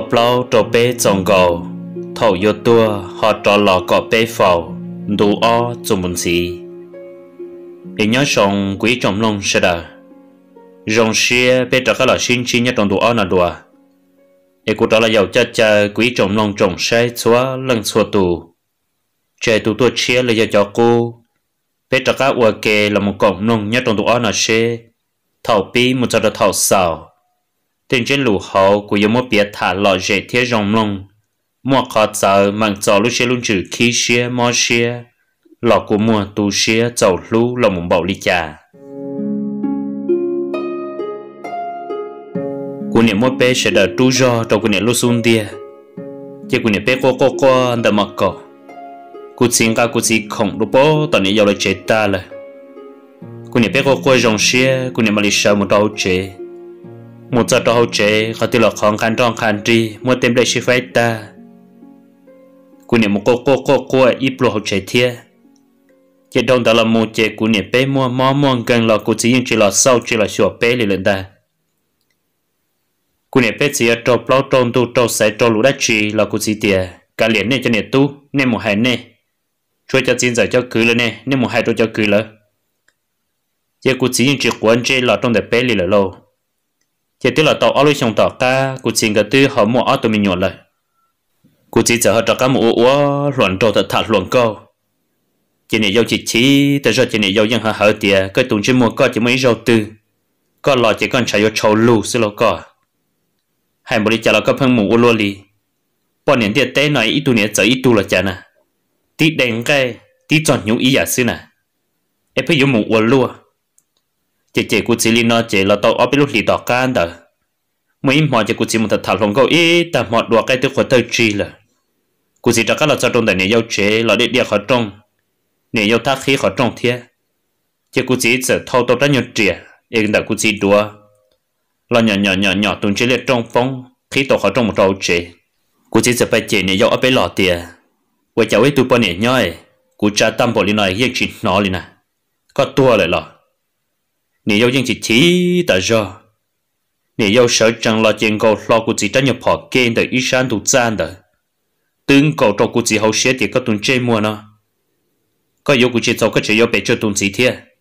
tua lâu trò bê trong gầu thầu yo tua họ trò lò cọ bê phào đủ o cho muốn gì ý nhớ sòng quý trong lòng sẽ đà rồng xia bê trò các lò xin chi nhất trong đủ o là đùa để cụ đó là giàu cha cha quý trong lòng trồng sai xóa lần xua tù trẻ tụ tua chia là giàu cho cô bê trò các ua kê là một cổng nông nhất trong đủ o là xê thầu pi một trò thầu sao tình trên lũ hậu của yêu mô bia thả lọ dễ thiết rồng lông mua khó giờ mang cho lúc xe luôn trừ khí xe mò xe lọ của mua tu xe dầu lũ lọ mùng bầu ly trà của niệm mô bê sẽ đợi tu do trong của niệm lúc xung dia chứ của niệm bê cô cô cô anh ta mặc cổ cô xin cả cô xin không đúng bố tao niệm giàu là chết ta là của niệm bê cô cô rồng xe của niệm mà lịch sử một đầu chết một giờ đó hậu chế khó tiêu lọ khó khăn trong khăn trì mua tìm đại sư phải ta cú niệm một cô cô cô cô ít lo hậu chế thiê chế đông đó là một chế cú niệm bé mua mò mò gần lọ cú chỉ những chỉ lọ sau chỉ là sửa bé liền lên ta cú niệm bé chỉ ở trâu plau trâu tu trâu sải trâu lũ đất chỉ là cú chỉ tiề cả liền này cho niệm tu nên một hai nè chúa cho xin giải cho cứ lên nè nên một hai tôi cho cứ lỡ chế cú chỉ những chỉ quấn chế lọ trong đại bé liền lỡ lâu chỉ tức là tàu ở trong tàu ta cụ chỉ cái tư họ mua ở tụi mình nhọn lại cụ chỉ giờ họ cho cái mua úa luận đồ thật thật luận câu chỉ này giàu chỉ chỉ từ giờ chỉ này giàu dân họ hở tiề cái tụng chỉ mua có chỉ mấy giàu tư có lò chỉ còn chạy vô châu lù xí lô có hai bữa đi chả là có phân mua úa lô li bỏ niệm tiệt tế nói ít tu niệm giờ ít tu là chả nè tí đen cái tí chọn nhũ ý giả xí nè em phải dùng mua úa lúa chị chị cũng chị linh nói chị là tàu ở bên lúc lì đỏ can đó mới mọi chị cũng chị một thật thảo luận câu ý ta mọi đuôi cái thứ khỏi tới chi là cũng chị cho các là cho trong đời này yêu chế là để địa khỏi trong này yêu thác khí khỏi trong thế chị cũng chị sẽ thâu tàu đã nhiều trẻ em đã cũng chị đùa là nhỏ nhỏ nhỏ nhỏ tuần chế liệt trong phong khí tàu khỏi trong một đầu chế cũng chị sẽ phải chế này yêu ở bên lọ tiền với cháu ấy tụi bọn này nhoi cũng cha tâm bỏ đi nói hiện chỉ nó lên nè à. có tua lại lọ 你要用起其他热，你要手掌了见过老古只真要跑见的一山都赞的，等搞到古只好些的个东这么呢，个有古只早个只要被这东西贴，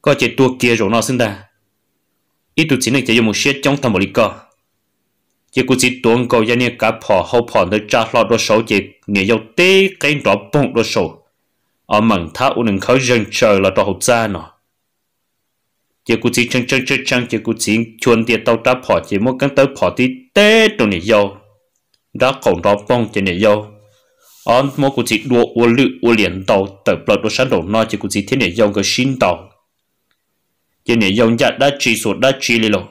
个只多给容闹生的，一度只能只有某些将他们的个，这古只多个一年个跑好跑的扎老多手只，你要得跟多蹦多手，而问他我能靠人 chơi là 多好赞呢。chỉ cũng chỉ chăng chăng chăng chăng chỉ cũng chỉ chuẩn tiền tàu ta bỏ chỉ một cắn tàu bỏ tí té đồ này dâu đã còn đó bông chỉ này dâu anh mỗi cũng chỉ đua ô lự ô liền tàu tàu lợt đồ sáng đồ nói chỉ cũng chỉ thế này dâu cái xin tàu chỉ này dâu nhà đã chỉ số đã chỉ lì lò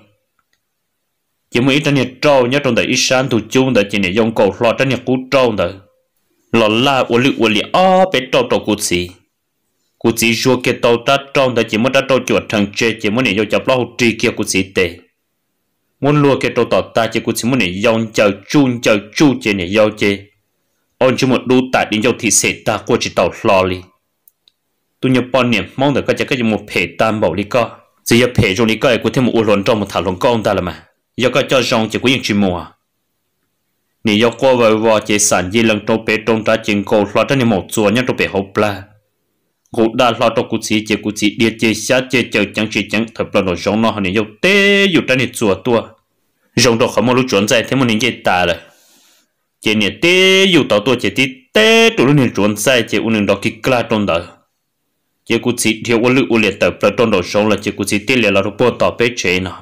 chỉ mỗi trong này trâu nhớ trong đời ít sáng thủ chung đời chỉ này dâu cầu lo trong này cú trâu đời lo la ô lự ô liền ó bé trâu trâu cũng chỉ cú chỉ rùa kia tàu ta trong ta chỉ muốn ta trâu chuột thằng chơi chỉ muốn để yêu chập lo hụt trì kia cụ chỉ tệ muốn lùa kia trâu tàu ta chỉ cụ chỉ muốn để yêu chờ chun chờ chu chê để yêu chê ông chỉ muốn đu tại đến yêu thị sệt ta qua chỉ tàu lo li tôi nhớ bọn niệm mong được các cái cái một phê tam bảo li co chỉ là phê trong li co cụ thêm một uốn trong một thảo luận con ta là mà do các cho rong chỉ có những chuyện mùa nếu yêu qua vài vào chỉ sản di lần trâu bé trông ta chỉ cầu lo cho nên một chuột nhá trâu bé hậu la cụ đã lo cho cụ chỉ chỉ cụ chỉ địa chỉ xã chỉ chờ chẳng chỉ chẳng thật là nó giống nó hình như tế dù trái này chùa tua giống đó không muốn chuẩn giải thế mà nên chế tà rồi chế này tế dù tàu tua chế tí tế tụi nó nên chuẩn giải chế u nên đó kí cla trong đó chế cụ chỉ thiếu u lự u liệt tập là trong đó giống là chế cụ chỉ tế liệt là robot tao bế chế nó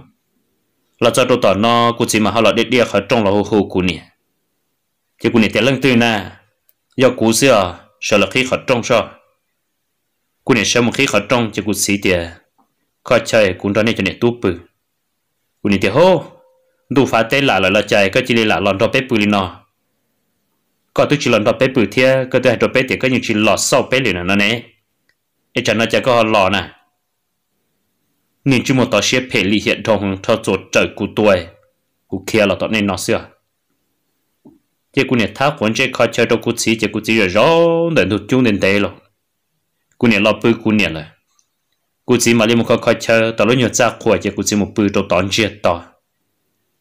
là cho tụi tao nó cụ chỉ mà họ là địa địa khởi trong là hồ hồ cụ nè chế cụ này tê lăng tư nè do cụ xưa sợ là khi khởi trong sao cú này xem một khi khó trông cho cú xí tiề khó chơi cũng đó này cho nè tu bự cú này tiề hô đủ phá tê là là là chơi có chỉ là lòn đó bé bự lên nó có tôi chỉ lòn đó bé bự thiê có tôi hai đó bé tiề có những chỉ lọt sau bé liền nó nè ít chẳng nó chơi có họ lò nè nên chỉ một tờ xe phê lý hiện thông thọ chỗ trời cú tuổi cú kia là tọt nên nó xưa chỉ cú này tháo cuốn chơi khó chơi đâu cú xí chỉ cú chỉ rồi rõ đến được chung đến đây rồi กูเนี่ยรอปื้อกูเนี่ยเลยกูจีมาเรียกมึงค่อยๆเชอแต่รถยนต์จ้าขวดจะกูจีมึงปื้อตัวตอนเชียต่อ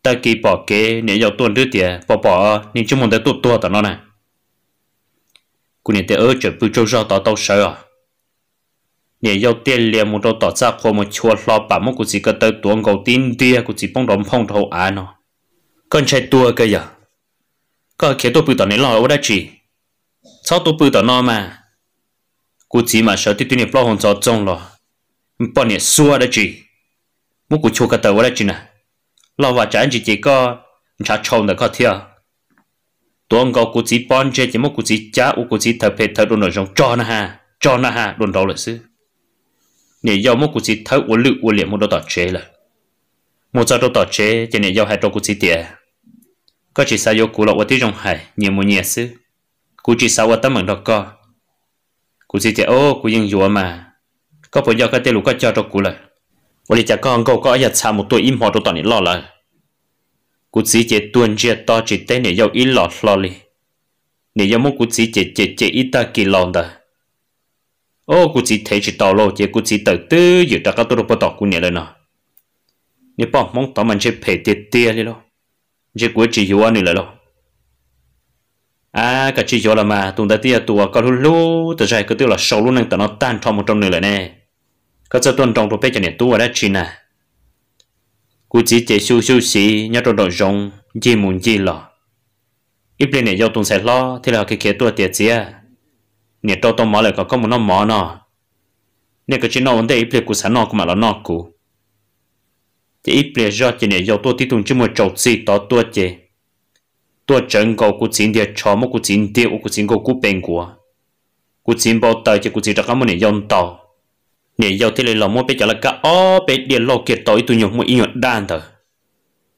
ตะกี้ปอกเกเนี่ยยาวตัวดื้อเตี๋ยปอปอนี่ชั่วโมงแต่ตัวตัวต่อนั่นน่ะกูเนี่ยเตอเออจะปื้อโจ้าต่อเต้าเชอเนี่ยยาวเตี้ยเลียมึงตัวต่อจ้าขวดมึงชวนรอป่ามึงกูจีก็เตอตัวเกาตีนเตี้ยกูจีป้องดมพ้องเท้าอาเนาะก็ใช้ตัวก็อย่าก็เขียนตัวปื้อต่อในรอว่าได้จีชอบตัวปื้อต่อนอมา cú chỉ mà sợ tít tít nhập lo hồn cho trông lo bọn này xua đó chị muốn cú chua cả tàu đó chị nè lo và chán chị chỉ có chả trông được có thiệt tôi ông cậu cú chỉ bọn chết chỉ muốn cú chỉ chả u cú chỉ thở phê thở đồn ở trong cho nha, ha cho nha ha đồn đầu lại xứ nè giàu muốn cú chỉ thở u lự u liệm muốn đâu tỏ chế là một giờ đâu tỏ chế chỉ nè giàu hai trâu cú chỉ tiền có chỉ sao yêu cú lọ ở tí trong hải nhiều một nhẹ xứ cú chỉ sao ở tấm mừng đó co cú sĩ trẻ ô cú yên dùa mà có phải do cái tên lũ có cho cho cú lời vậy chả con cậu có giật xa một tuổi im họ tôi toàn lo lời cú sĩ trẻ tuôn chia to chỉ tên này giàu ít lọt lo li này giàu muốn cú sĩ trẻ trẻ trẻ ít ta kỳ lòng đó ô cú sĩ thấy chỉ tao lo chỉ cú sĩ tự tư dự ta các tôi bắt tao cú này lên nào nếu bỏ mong tao mình chỉ phải tiệt tiệt đi lo chỉ cú chỉ hiểu anh này lo à cả chi cho là mà tụi ta tiệt tụi có luôn luôn tự chạy cứ tiêu là sầu luôn nên tụi nó tan trong một trong nữa lại nè có cho tuần trong tụi bé cho nên tụi đã chín nè, à. cú chỉ chế siêu siêu xí nhớ trong đội rong chỉ muốn chỉ lọ, ít bên này do tụi sẽ lo thì là cái kia tụi tiệt gì à nè tụi tụi mỏ lại có có một nó mỏ nọ, nè cái chi nó vấn đề ít bên cú sẵn nó cũng mà là nó cú thì ít bên do chỉ nè do tụi tí tụi chỉ muốn trâu xí tụi tụi chỉ ตัวจังก็กูจีนเดียชอมกูจีนเดียวกูจีนก็กูเป็นกูกูจีนบอกตายจะกูจีนจะก็มันเนี่ยยอมต่อเนี่ยยอมที่เลยเราไม่ไปจะละก็อ๋อไปเดียโลกเกตต่อยตัวหยกมันอีหยดด้านเถอะ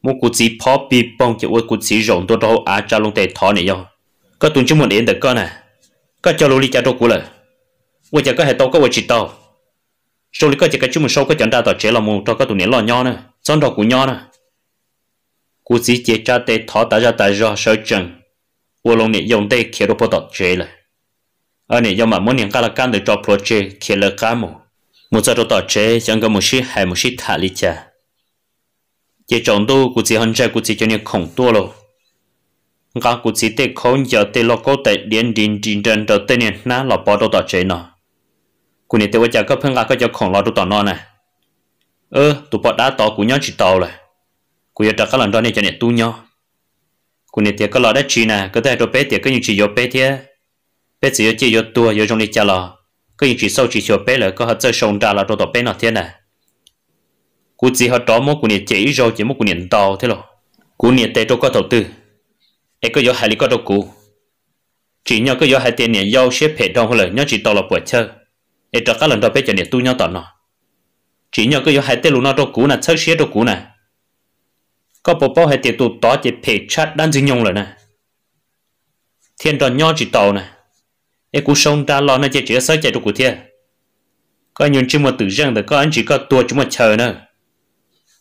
มึงกูจีพอปีปองจะว่ากูจีรองตัวเราอาจารลงแต่ทอเนี่ยยอมก็ตุนชั่วโมงเองแต่ก็น่ะก็จะรู้ลีจะตัวกูเลยว่าจะก็ให้โตก็ว่าจิตโตโชลิก็จะกระชุ่มโชก็จะได้ต่อเจเราโมตัวก็ตัวเนี่ยรอย้อนนะซ้อนดอกกูย้อนนะ cú chỉ chế cha tê thọ ta ra ta do sở chừng ô lông này dùng tê kia đồ bột chế là ở này dùng mà muốn những cái là can được cho project kia là cá mồ một giờ đồ tọt chế chẳng có một sĩ hay một sĩ thả lý cha chế chồng tu cú chỉ hơn cú chỉ cho nên khổng tua rồi ngã cú chỉ tê không giờ tê lo cố tê điên điên điên điên đầu tê nè na là đồ tọt chế cú này tê vợ cha có phương ngã có cho khổng lo đồ tọt nọ ơ tụ bỏ đá tọt cú nhau rồi cô giờ trả các lần đó này cho nên tu nhau cô này thiệt các lọ đất chi nè cứ thể đồ bé thiệt cứ như chỉ vô bé thiệt bé chỉ chỉ vô tu, vô trong đi chả lọ cứ như chỉ sau chỉ chiều bé là cứ hết chơi sông ra là đồ đồ bé nào thiệt nè cô chỉ hết đó mỗi cô này chỉ rồi chỉ mỗi cô này đau thế rồi cô này tệ đâu có đầu tư ấy có vô hai lý có đâu cô chỉ nhau có vô hai tiền này giàu xếp hệ đông hơn nhau chỉ tàu là buổi chơi ấy trả các lần đó bé cho nên tu nhau tận nọ chỉ nhau có vô hai tiền luôn nọ đâu cũ nè chơi xếp đâu cũ nè có bộ bao hệ tiệt tụ tỏ chỉ phê chát đang dính nhung rồi nè thiên tròn nho chỉ tàu nè em cũng sông ra lo nó chỉ chỉ sói chạy được của thiên có nhún chưa một tự rằng thì có anh chỉ có tua chúng mà chờ nữa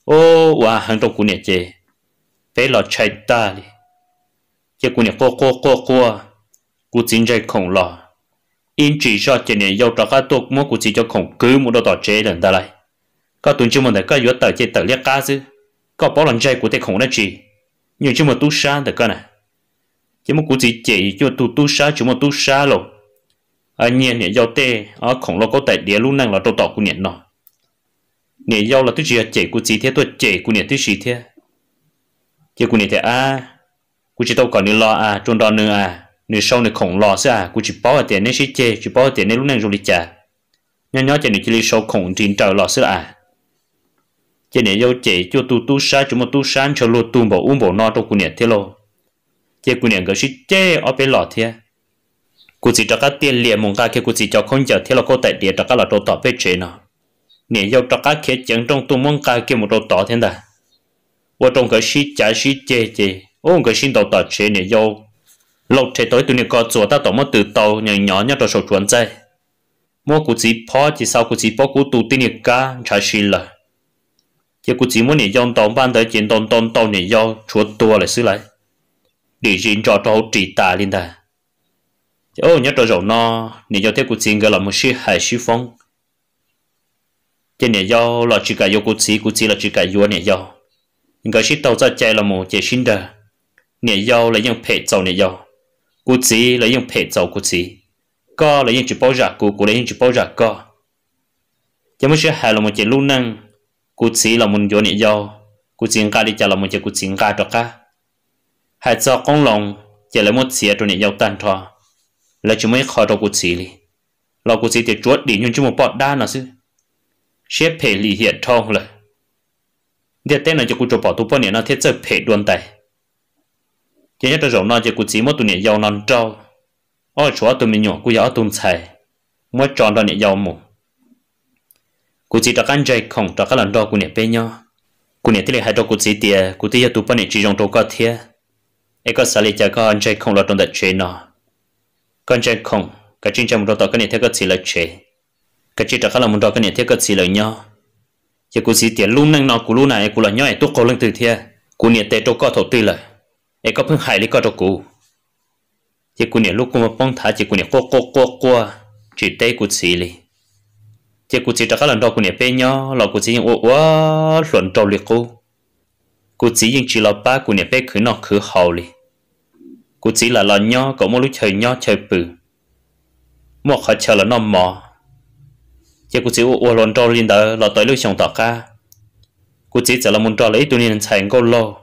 ô wow hàng trong của nè chị phải lo chạy ta đi chứ của nè cô cô cô cô cú chính chạy khổng lồ in chỉ cho chị nè yêu cho các tôi mua của chị cho khổng cứ một đồ tỏ chế lần ta lại có tuần chưa một đời có yếu tờ chế tờ liếc cá chứ có bảo lần trai của thầy khổng là gì nhưng chứ mà tu sa được cơ này chỉ một cú gì chỉ cho tu tu sa chúng mà tu sa rồi à nhiên nhẹ giao tê ở à, khổng lồ có tại địa luôn năng là đầu tỏ của nhện nọ nhẹ giao là tu chỉ chỉ của chỉ thế tôi chỉ của nhện thứ gì thế chỉ của nhện thế à, à, à của chỉ tao còn nữa lo à trôn đó nữa à nữa sau nữa khổng lồ sẽ à của chỉ bảo ở tiền nên chỉ chỉ chỉ bảo ở tiền nên lúc năng rồi đi trả nhớ nhỏ chạy nữa chỉ đi sau khổng tiền trở lo sẽ à chỉ này yêu chỉ cho tu tu sa chúng mà tu san cho lo tu bảo uống bảo no trong cũng nhận thế lo chỉ cũng nhận cái gì chế ở bên lọ thế cũng chỉ cho các tiền liền mong ta cái cũng chỉ cho không chờ thế là có tại địa cho các là đồ tỏ bên chế nó nè yêu cho các kia chẳng trong tu mong ta cái một đồ tỏ thế này và trong cái gì chả gì chế chế ông cái sinh đầu tỏ chế nè yêu lâu thế tới tu nè có chùa ta tổ mất từ tàu nhỏ nhỏ nhất rồi sầu chuẩn chơi mua cũng chỉ phó chỉ sau cũng chỉ phó cũng tu tin nè cả chả gì là giờ cô chỉ muốn nhị dòng tổng tới chiến tổng tổng tổng nhị dòng chúa tua lại xứ lại để riêng cho trâu trị tà lên ta ô nhớ trâu rầu no nhị dòng thế cô là một sĩ hải sĩ phong trên nhị dòng là chỉ cả yêu cô chỉ cô là chỉ cả yêu nhị dòng nhưng cái sĩ tàu ra là một chế sinh đời nhị dòng là những phệ dầu nhị dòng cô chỉ những phệ dầu cô chỉ co là bao giả cô cô là những bao giả co chỉ muốn sĩ hải là một chế lưu năng cút chỉ là muốn cho nị giàu cút chính cá đi chả là muốn cho cút chính cá cho ca hãy cho con lòng chỉ là một xía cho nị giàu tan thọ là chúng mới khó cho cút chỉ đi là cút chỉ thì chuột đi nhưng chúng một bọt đa nào chứ xếp phải lì hiện thong rồi, để tên là cho cút cho bỏ tu bao nhiêu nó thiết chơi phải đuôn tay, chỉ nhất là rộng nó cho cú chỉ một tụ nị giàu non trâu ở chỗ tụi mình nhỏ cú giàu tụi xài mỗi tròn đó nị giàu mồm cụ chỉ đặc ăn chạy không đặc ăn đó cụ nè bé nhau cụ nè thì lại hai đó cụ chỉ tiệt cụ tiề tụ bên này chỉ dùng đồ có thiê ai có xả xài chả có ăn chạy không lo trong đất chuyện nó con chạy không cái chuyện trong đó đó cái này thế có chỉ là chuyện cái chuyện đặc ăn là muốn đó cái này thế có chỉ là nhau chỉ cụ chỉ tiệt luôn năng nọ cú luôn này cú là nhau tụ cổ lên từ thiê cụ nè tệ đồ có thổ tư lại ai có phương hại lý có đồ cú chỉ cụ nè lúc cụ mà bông thả chỉ cụ nè cô cô cô cô chỉ tê cụ chỉ lì thì cụ chỉ cho các lần đầu cụ nhẹ bên nhau là cụ chỉ những ô ô luận trâu liệt cô cụ chỉ những chỉ là ba cụ nhẹ bên khứ nọ khứ hậu li cụ chỉ là lần nhau có một lúc chơi nhau chơi bự một họ chơi là nó mò thì cụ chỉ ô ô luận trâu liên đó là tới lúc xong tỏ ca cụ chỉ chỉ là muốn trâu lấy tụi nên thành câu lô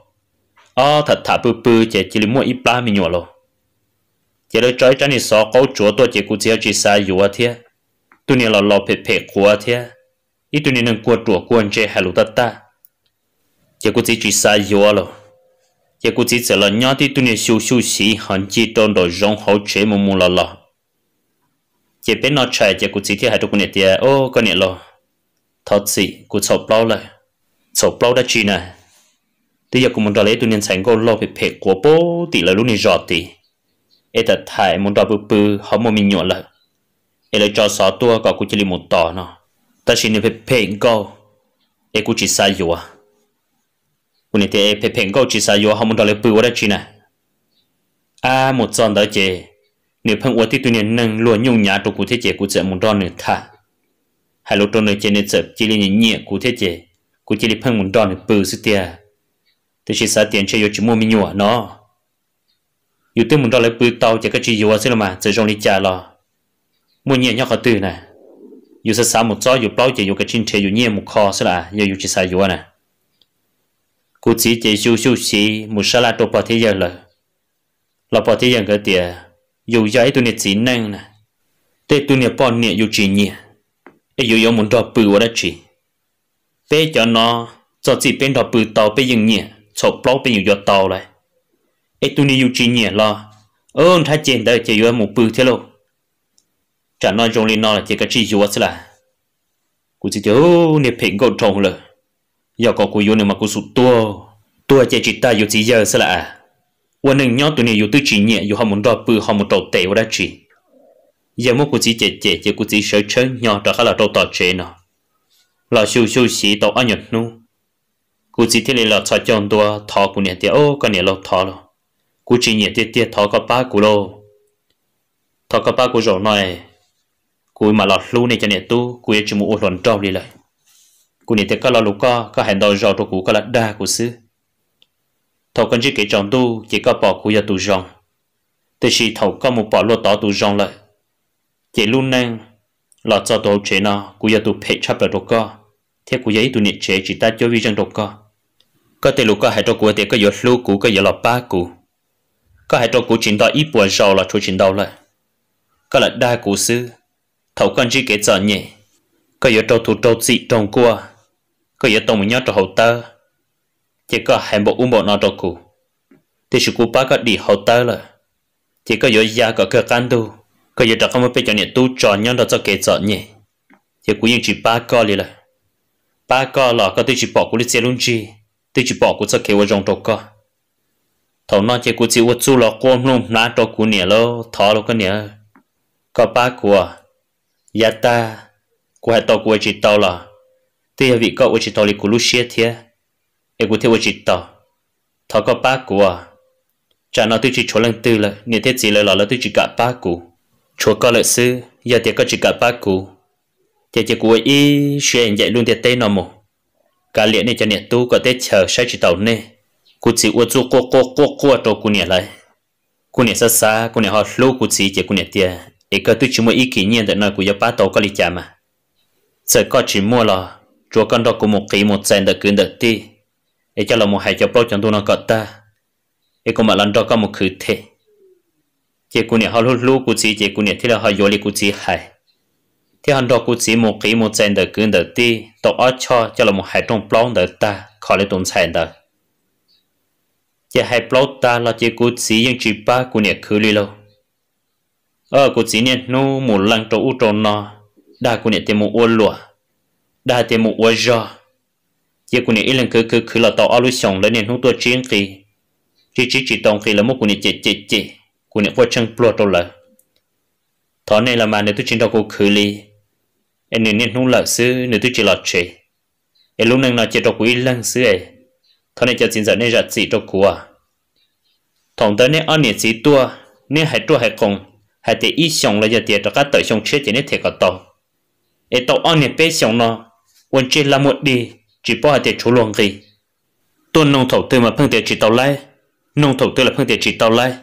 à thật thà bự bự chỉ chỉ là mua ít ba mình nhỏ lô chỉ là trói trái này xó câu chúa tôi chỉ cụ chỉ chỉ sai dù thiệt tu ni lo lo pe pe kwa thia ít tu ni nang kwa tua kwa nje halu ta ta chỉ có chỉ chỉ sa yo lo chỉ có chỉ là nhỏ thì tu ni siêu siêu sĩ hàn chỉ tôn đồ rong hao chế mu mu lo lo chỉ bên nó chạy chỉ có chỉ thì hai tu ni tia ô con ni lo thật sĩ của sổ bao lại sổ bao đã chi này tôi giờ cũng muốn đòi lấy tôi nên sánh cô lo về phê của bố tỷ là lúc này rõ tỷ ấy thật thải muốn đòi bự bự họ muốn mình nhộn lại e lo cho so tua có cũng chỉ một tỏ nó ta chỉ nên phải phèn câu e cũng chỉ sai rồi cũng nên thế phải phèn câu chỉ sai rồi không muốn đòi lấy bự quá đấy chứ nè à một trận đó chứ nếu phân uất thì tụi nên nâng luôn nhung nhã đồ cụ thế chế cũng sẽ muốn đòi nữa thà hai lúc đó nữa chế nên sợ chỉ lên những nhẹ cụ thế chế cũng chỉ là phân muốn đòi nữa bự sự tiền thì chỉ sai tiền chơi yo chỉ mua mình nhua nó 有对门到来不到这个只有啊，知道吗？这种的家了。mua nhẹ nhóc cả từ nè dù sẽ xả một gió dù bao giờ, dù cái chân trẻ dù nhẹ một kho sẽ là giờ dù chỉ xài dù nè cụ chỉ chỉ siêu siêu chỉ một sa là đồ bảo thế giờ là là bỏ thế giờ cái tiền dù giải tụi này chỉ năng nè tê tụi này bỏ nhẹ dù chỉ nhẹ ấy dù có muốn đọc bự quá đó chỉ bé cho nó cho chỉ bên đọc bự tàu bé dừng nhẹ cho bao bên dù tàu lại ấy tụi này dù chỉ nhẹ lo ơn thái chiến đời chỉ dù một bự thế luôn chả nói trong linh nó là chỉ cái chi chúa chứ là cú chỉ thiếu nè phèn gấu trồng rồi giờ có cú yêu nè mà cú sụt tua tua chỉ chỉ ta yêu chỉ giờ chứ là วันหนึ่งย้อนตัวนี้อยู่ตื้อจีเนี่ยอยู่ห้องมันรอปือห้องมันโตเตะว่าได้จีอย่ามัวกูจีเจเจเจกูจีเฉยเฉยย้อนแต่ข้าเราโตต่อเจเนาะเราชิวชิวสีต่ออันหยดนู้กูจีที่เลยเราชอบจองตัวทอกูเนี่ยเดียวโอ้ก็เนี่ยเราทอเรากูจีเนี่ยเตี้ยเตี้ยทอก็ป้ากูโลทอก็ป้ากูโจหน่อย cúi mà lọt lu này cho nên tu cúi chỉ muốn luận trâu đi lại cú này thì các lo lú co các hành đòi rò cho cú có là đa của sư thầu con chỉ kể chọn tu chỉ có bỏ cú giờ tu thế thì chỉ thầu có một bỏ lúa tỏ tu rong lại chỉ luôn năng lọt cho tổ chế nó cú giờ tu phải chấp lại đồ co thế cú giấy tu niệm chế chỉ ta cho vi chân đồ co có thể lú co hành cho cú thì có giờ lú cú có giờ lọt ba cú có hành cho cú chỉ đòi ít buồn rò là chú chỉ đầu lại có là đa cú sư thầu con chỉ kể sợ nhỉ có yếu trâu thủ trâu chị trong cua có yếu tông nhớ trâu hậu tơ chỉ có hẹn bộ uống bộ nó trâu cụ thì sự cụ ba có đi hậu tơ là chỉ có yếu gia có cơ can tu có yếu trâu không biết cho nhẹ tu tròn nhớ đó cho kể sợ nhỉ chỉ cụ những chỉ ba co đi là ba co là có tôi chỉ bỏ cụ đi xe luôn chi tôi chỉ bỏ cụ cho kể vào trong trâu co thầu nó chỉ cụ chỉ uất su là cô nung ná trâu cụ nhẹ lo thọ lo cái nhẹ có ba của dạ ta cô hãy tao cô chỉ tao là thế vì cậu chỉ tao đi cú lúc xe thế em cũng thế chỉ tao thọ có ba cú à chả nó tôi chỉ chỗ lần tư là nên thấy gì là là tôi chỉ cả ba cú chỗ có lợi sư giờ thì có chỉ cả ba cú thì chỉ cú ý chuyện dạy luôn thế tây nó một cả liệt này cho nè tôi có thể chờ sai chỉ tàu nè cú chỉ uất chú cô cô cô cô tàu cú nè lại cú nè xa xa cú nè họ lâu cú chỉ chỉ cú nè tiền để cơ tôi chỉ muốn ý kỷ nhiên tại nơi của gia ba tàu có lý trả mà sợ có chỉ mua là chúa con đó cũng một kỷ một sen đợt cưỡng đợt ti để cho là một hai cho bao chẳng tôi nó có ta để cũng mà lần đó có một khử thế chỉ của này họ lúc lú của chỉ chỉ của này thì là họ vô lý của chị hay thì hắn đó của chỉ một kỷ một sen đợt cưỡng được ti tổ ở cho cho là một hai trong plong đợt ta khỏi lấy tồn sản đợt chỉ hai plong ta là chỉ của chị nhưng chỉ ba của nhà khử lý lâu ờ cô chỉ nè nó một lần trâu u trâu nó đa cô nè tìm một uốn lụa đa tìm một uốn giò giờ cô nè ít lần cứ cứ cứ là tàu alu xong lên nè nó tua chiến kì, chỉ chỉ chỉ tông kì là một cô nè chết chết chết cô nè qua chân plo trâu lợ thọ này là mà nè tôi chỉ đâu cô khử li em nè nè nó lợ xứ nè tôi chỉ lọt chế em lúc nè nó chết đâu cô ít lần xứ ấy thọ này cho chính giờ nè rạch gì đâu cô à thằng tới nè ăn nè chỉ tua nè hãy tua hãy công hay thì ít xong là giờ thì cho các tới xong chết thì nên thể cả tàu ấy tàu ăn nè bé xong nó quên chỉ là một đi chỉ bỏ hay thì chú luôn gì tôi nông thầu tư mà phương tiện chỉ tàu lại nông thầu tư là phương tiện chỉ tàu lại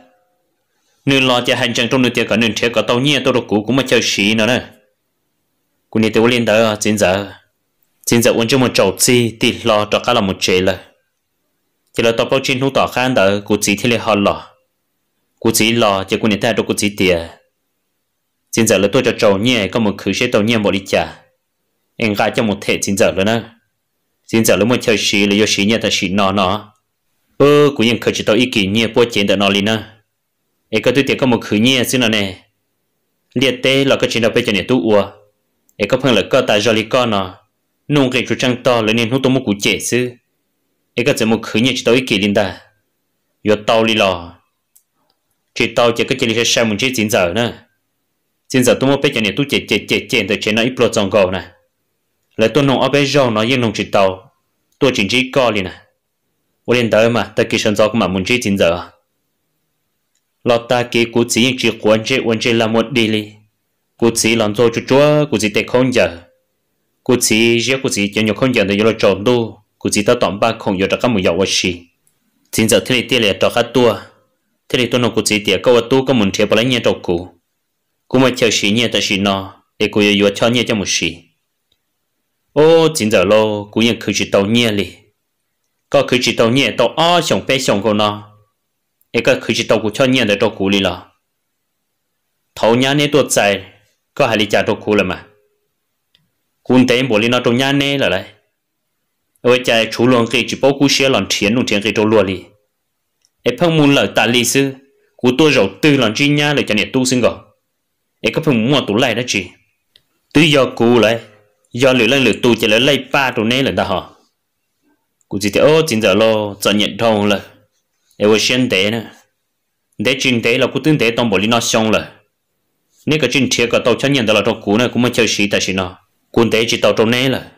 nếu lo cho hành trang trong nơi tiệc cả nên thế cả tàu nhia tôi đâu cũ cũng mà chơi xí nữa nè cô này tôi liên đó chính giờ chính giờ quên cho một chậu chi thì lo cho cả là một chế là chỉ là tàu bao chín hú tàu khác đó cô chỉ thì là họ lo cú chỉ lo chỉ cụ nhận thấy đâu cú chỉ tiề, xin giờ là tôi cho trâu nhẹ có một khử sẽ tàu nhẹ một đi chả em gái cho một thể xin giờ là nữa xin giờ là một chơi xí là do xí nhẹ ta xí nó nó ơ cụ nhận khử chỉ tàu ý kiến nhẹ bố chiến đã nó lên nữa em có tôi tiền có một khử nhẹ xin là nè liệt tê là có chuyện đâu bây giờ nhẹ tu ua em có phần là có tại do lý con nó à. nung cái chú trăng to lên nên hút tôi một cụ chết sư em có thể một khử nhẹ chỉ tàu ý kiến lên ta yo tàu đi lò chỉ tao chỉ có chỉ là sao mình chỉ chín giờ nữa chín giờ tôi mua biết cho nên tôi chỉ chỉ chỉ chỉ để chỉ nó ít lo trong gò nè lại tôi nông ở bên rau nó yên nông chỉ tao tôi chỉ chỉ co liền nè tôi lên tới mà ta kỳ sân gió mà mình chỉ chín giờ lọt ta kỳ cú chỉ chỉ quan chỉ quan chỉ là một đi li cú chỉ làm cho chú chúa cú chỉ tệ không giờ cú chỉ giờ cú chỉ cho nhiều không giờ để cho nó trộn đu cú chỉ tao tạm ba không giờ cho các mày giàu quá xí chín giờ thế này tiền là cho các tua thế thì tôi nó cũng chỉ tiếc câu tu có muốn chơi bao nhiêu trâu cụ cũng mà chơi xí nhiều ta xí nó để cũng yêu chơi nhiều cho một xí ô chính giờ lo cũng nhận cứ chỉ tàu nhiều đi, có cứ chỉ tàu nhiều tàu o sống bé sống của nó để có cứ chỉ tàu cũng chơi nhiều để trâu cụ đi lo thầu nhà này tôi dài có hai lý trả trâu cụ là mà cũng thấy bố li nó trâu nhà này là đấy ôi trời chú luôn cái chỉ bao cú xe lon tiền luôn tiền cái trâu luôn đi? ai phong muốn lợi tạ lý sư của tôi rồi từ lần chi nha để cho nè tu sinh gọ ai có phong muốn tu lại đó chị từ do cụ lại do lửa lên lửa tu chỉ lấy lấy ba tụ nè là ta họ cụ chỉ thấy ô chín giờ lo cho nhận thông là ai vô xem thế nữa để chính thế là cụ tương thế tông bộ lý nó xong là nếu cái chính thế cái tàu chấp nhận đó là trong cụ này cũng mới chơi xí tại xí nó cụ thế chỉ tàu trong nè là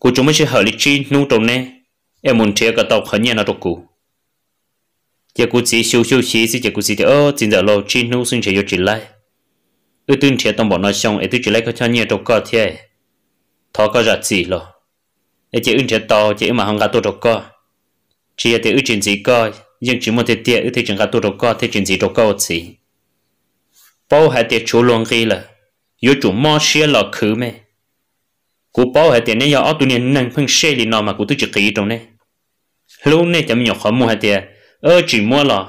cụ chúng mới chơi hợp lịch chi nu trong nè em muốn thế cái tàu khẩn nhận đó trong cụ giờ cụ chỉ siêu siêu xí xí giờ cụ chỉ thì ơ chỉ giờ lâu chín nô sinh chỉ yêu chỉ lại ư tuyên chỉ tông bỏ nói xong ấy tuyên chỉ lại có cho nhiều đâu có thế thọ có ra gì lo ấy chỉ ưng chỉ to chỉ mà không cả tôi đâu có chỉ là thì ư chuyện gì có nhưng chỉ một thế tiệt ư thế chuyện cả tôi đâu có thế chuyện gì đâu có gì Bảo hai tiệt chú luôn kia là yêu chủ mua xe là khứ mẹ cú Bảo hai tiệt này giờ ở tụi này nâng phun xe đi nào mà cú tôi chỉ kỹ trong này lâu nay chẳng nhỏ khó mua hai tiệt ơ chỉ mua là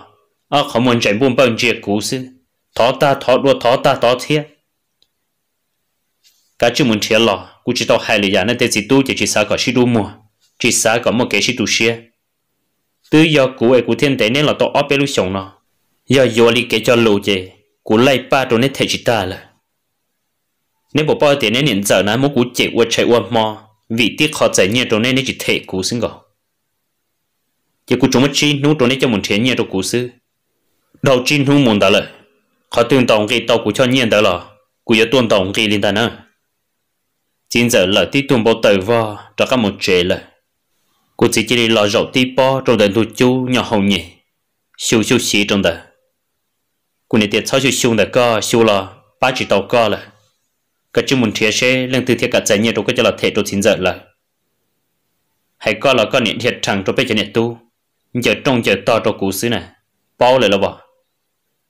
à không muốn chạy buôn bằng chia cú xin thọ ta thọ đua thọ ta thiệt cả chú muốn chia là cú chỉ tao hai lý giả nên chỉ tu chỉ chỉ sao có chỉ đu mua chỉ sao có một cái chỉ tu chia từ giờ cú ấy cú nên là tao ốp bê lu sống nó giờ giờ đi cái cho lù chê cú lấy ba đồ nên thế chỉ ta là nếu nên hiện giờ nó muốn cú chạy qua chạy vì tiếc khó chạy nhiều đồ nên nên chỉ thể cú xin chỉ cú chúng chi nú trốn đi cho muốn thiên nhiên cho cú sư đầu chín hung muốn đó là họ tưởng tổng cái tàu cú cho nhiên đó là cú giờ tuân tổng cái liên ta nữa chính giờ là tí tuân bộ tới vào cho các một chế là cú chỉ chỉ là rậu tí bỏ trong đời tôi chú nhỏ hồng nhỉ siêu siêu xí trong đó cú này tiệt sau siêu siêu đó co siêu là ba chỉ tàu co là cái chú muốn thiên sẽ lên từ thiên cả giải nhiên đâu có cho là thể trong chính giờ là hãy coi là con niệm thiệt thẳng trong bây giờ niệm tu giờ trong giờ to cho cụ xí này bao lại là bỏ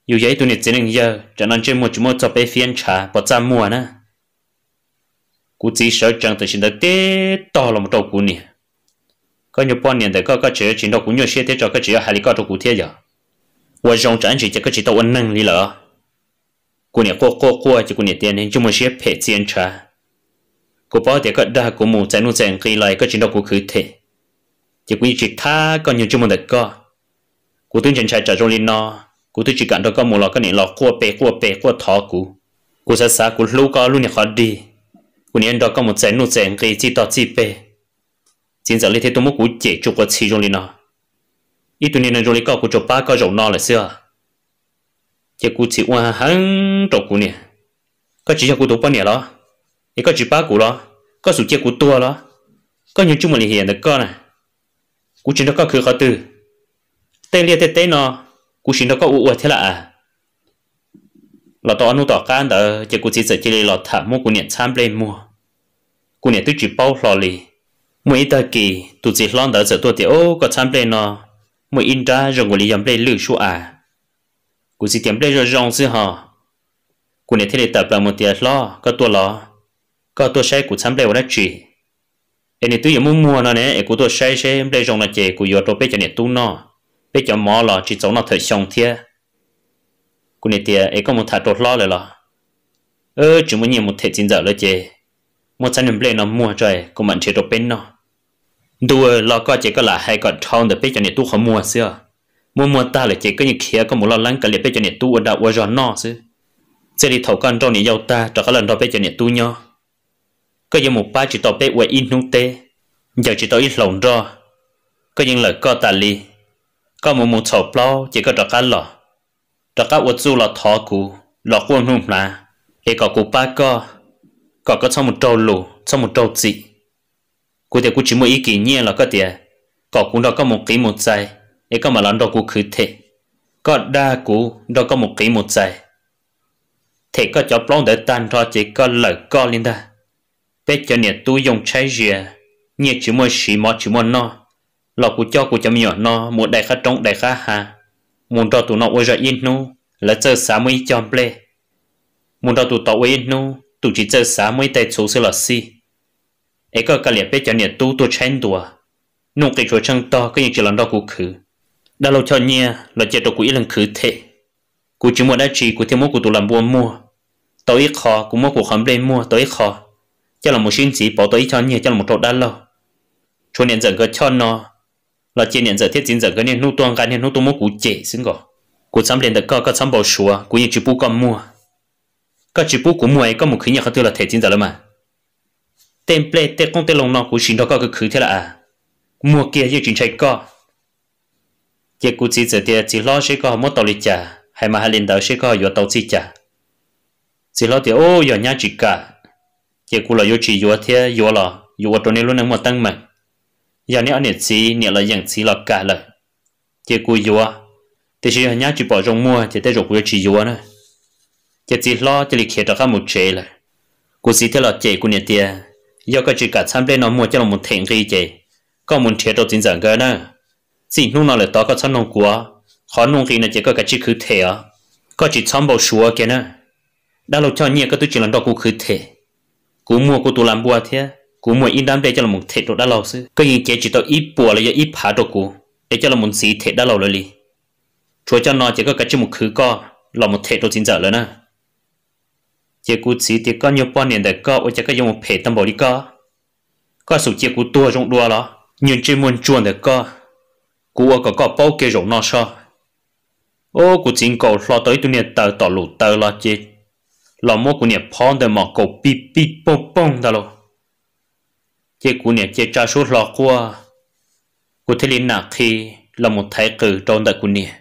dù vậy tôi chỉ nên giờ cho nên chơi một chút một cho bé phiền trả bỏ ra mua nè cụ chỉ sợ chẳng tới xin được tê to là một đầu cụ nè có nhiều bao nhiêu đời có có chuyện chuyện đó cũng nhiều xe thế cho cái chuyện hai lý có cho cụ thế chỉ quý chỉ tha còn nhiều chung một đợt co cú tướng trần trai trả trong linh no, cú tướng chỉ cản đó có một lọ cái niệm lọ cua bể cua bể cua thỏ cú, cú sẽ xả cú lưu có luôn nhà khó đi cú niệm đó có một chén nụ chén cái chỉ tọt chỉ bể chính giờ lấy thế tôi muốn cụ chế chụp qua chỉ trong linh no, ít tuổi này trong linh co cụ chụp ba co rộng nó là xưa chỉ cú chỉ qua hắn trộn cú nè có chỉ cho cú tụ bao nè đó, có chỉ ba cú đó, có sủ chia cú to đó, có nhiều chung mà liền hiện được co này cú chỉ nó có khử khó từ tên liệt tên nó cú chỉ nó có u uất thế là à là tao nu tao can đó chỉ cú chỉ sợ chỉ thả mua cú nhận tham lên mua cú nhận tôi chỉ bao lo lì mua ít kỳ tụi chỉ lo đó sợ tôi thì có tham lên nó mua in ra rồi cú lì dám lên lử à cú chỉ tiệm lên rồi rong xí hả cú nhận thế là tập là một tiền lo có tôi lo có tôi sẽ cú tham lên vào chỉ thế nên tôi muốn mua nó nè cũng tôi xây xây em đây trong là chè của yo tôi biết cho nên tu nó biết cho mỏ là chỉ giống nó thời xong thiệt cũng nên tiệt em có một thà tốt lo rồi là ơ chỉ muốn nhiều một thể chính giờ là chè một sản phẩm lên nó mua rồi cũng mình chỉ tôi bên nó đùa lo coi chỉ có là hai con trâu để biết cho nên tu không mua xưa mua mua ta là chỉ có những kia có một lo lắng cái liệt biết cho nên tu ở đạo ở giòn nó xưa sẽ đi thầu con trâu này giàu ta cho các lần đó biết cho nên tu nhau có những một ba chỉ tàu bé quay in nung tê giờ chỉ tàu ít lòng rõ có những lời có tà li có một một sầu plau chỉ có trọ cá lọ trọ cá vật du là thọ cũ lọ quân nung là để có cụ ba co có có trong một trâu lù trong một trâu dị cụ thể cụ chỉ một ý kiến nhiên là có tiền có cũng đó có một kỹ một dài để có mà lần đó cụ khử thể có đa cụ đó có một kỹ một dài thể có cho plong để tan ra chỉ có lời co lên ta bé cho nè tôi dùng trái rìa nhẹ chỉ mua xì mót chỉ mua no lọ của cho của cho mi no muốn đại khát trống đại khát hà muốn đó tụ nọ ôi ra yên nu là chơi sáu mươi cho ple muốn đó tụ tàu yên nu tụ chỉ chơi sáu mươi tay số sáu là si ấy có cái liệt bé cho nè tôi tôi chen đùa nụ cái chỗ chân to cái những chỉ lần đó cụ khử đã lâu cho nhẹ là chết đầu cũng yên lần khử thế cụ chỉ muốn đã chỉ cụ thêm mua cụ tụ làm buôn mua tôi ít khó cụ mua cụ không lên mua tôi ít khó chắc là một xin chỉ bỏ tới cho nhiều chắc là một chỗ đan lo cho nên dần cái cho nó là chỉ nên giờ thiết chính dần cái nên nút tuang cái nên nút tuang mua cụ chế xin gò củ sắm liền được có có sắm bảo sủa củ như chỉ bu con mua có chỉ bu củ mua ấy có một khí nhà khác là thể chính giờ lắm mà tên ple tên con tên lồng nó củ xin đó có cái khử thế là à mua kia như chuyện chạy co chỉ củ chỉ giờ tiền chỉ lo sẽ có mua tàu lịch trả hay mà hai liền đó sẽ có vừa tàu chỉ trả chỉ lo thì ô giờ nhà chỉ cả chỉ cú là yêu chỉ yêu thế yêu là yêu ở trong này luôn nằm một tăng mà giờ này anh chỉ nếu là dạng chỉ là cả là chỉ cú yêu, thì chỉ là nhá chỉ bỏ trong mua chỉ tới rồi yêu chỉ yêu nữa chỉ chỉ lo chỉ lịch hiện ra một chế là cú chỉ thế là chế cú nhà tiền giờ cái chỉ cả tham bên nó mua cho là một thằng gì chế có một chế đồ tin rằng cái nữa xin lúc nào là to có chăn nông quá, khó nông khi này chỉ có cái chỉ cứ thế có chỉ chăm bao số cái nữa đã lâu cho nhiều có tôi chỉ là đâu cú cứ thế cú mua cú tụ làm bùa thế cú mua in đam để cho là một thể độ đã lâu sư cái gì chỉ tao ít bùa là do ít phá độ cú để cho là một sĩ thể đã lâu rồi đi. chúa cho nó chỉ có cái chữ một khứ co là một thể độ chính giờ rồi nè chế cú sĩ thì có nhiều bao niên đại co ở chỉ có dùng một thể tâm bảo đi co có số chế cú tua rộng đua đó nhưng chỉ muốn chuồn được co cú ở có có bao kia rộng nó sao ô cú chính cầu lo tới tụi nè tờ tỏ lụt tờ lo chế 老莫姑娘胖的嘛狗逼逼蹦蹦的喽。这姑娘这扎手老过，cô thấy liền nặng khi là một thái cử trong đời cô nè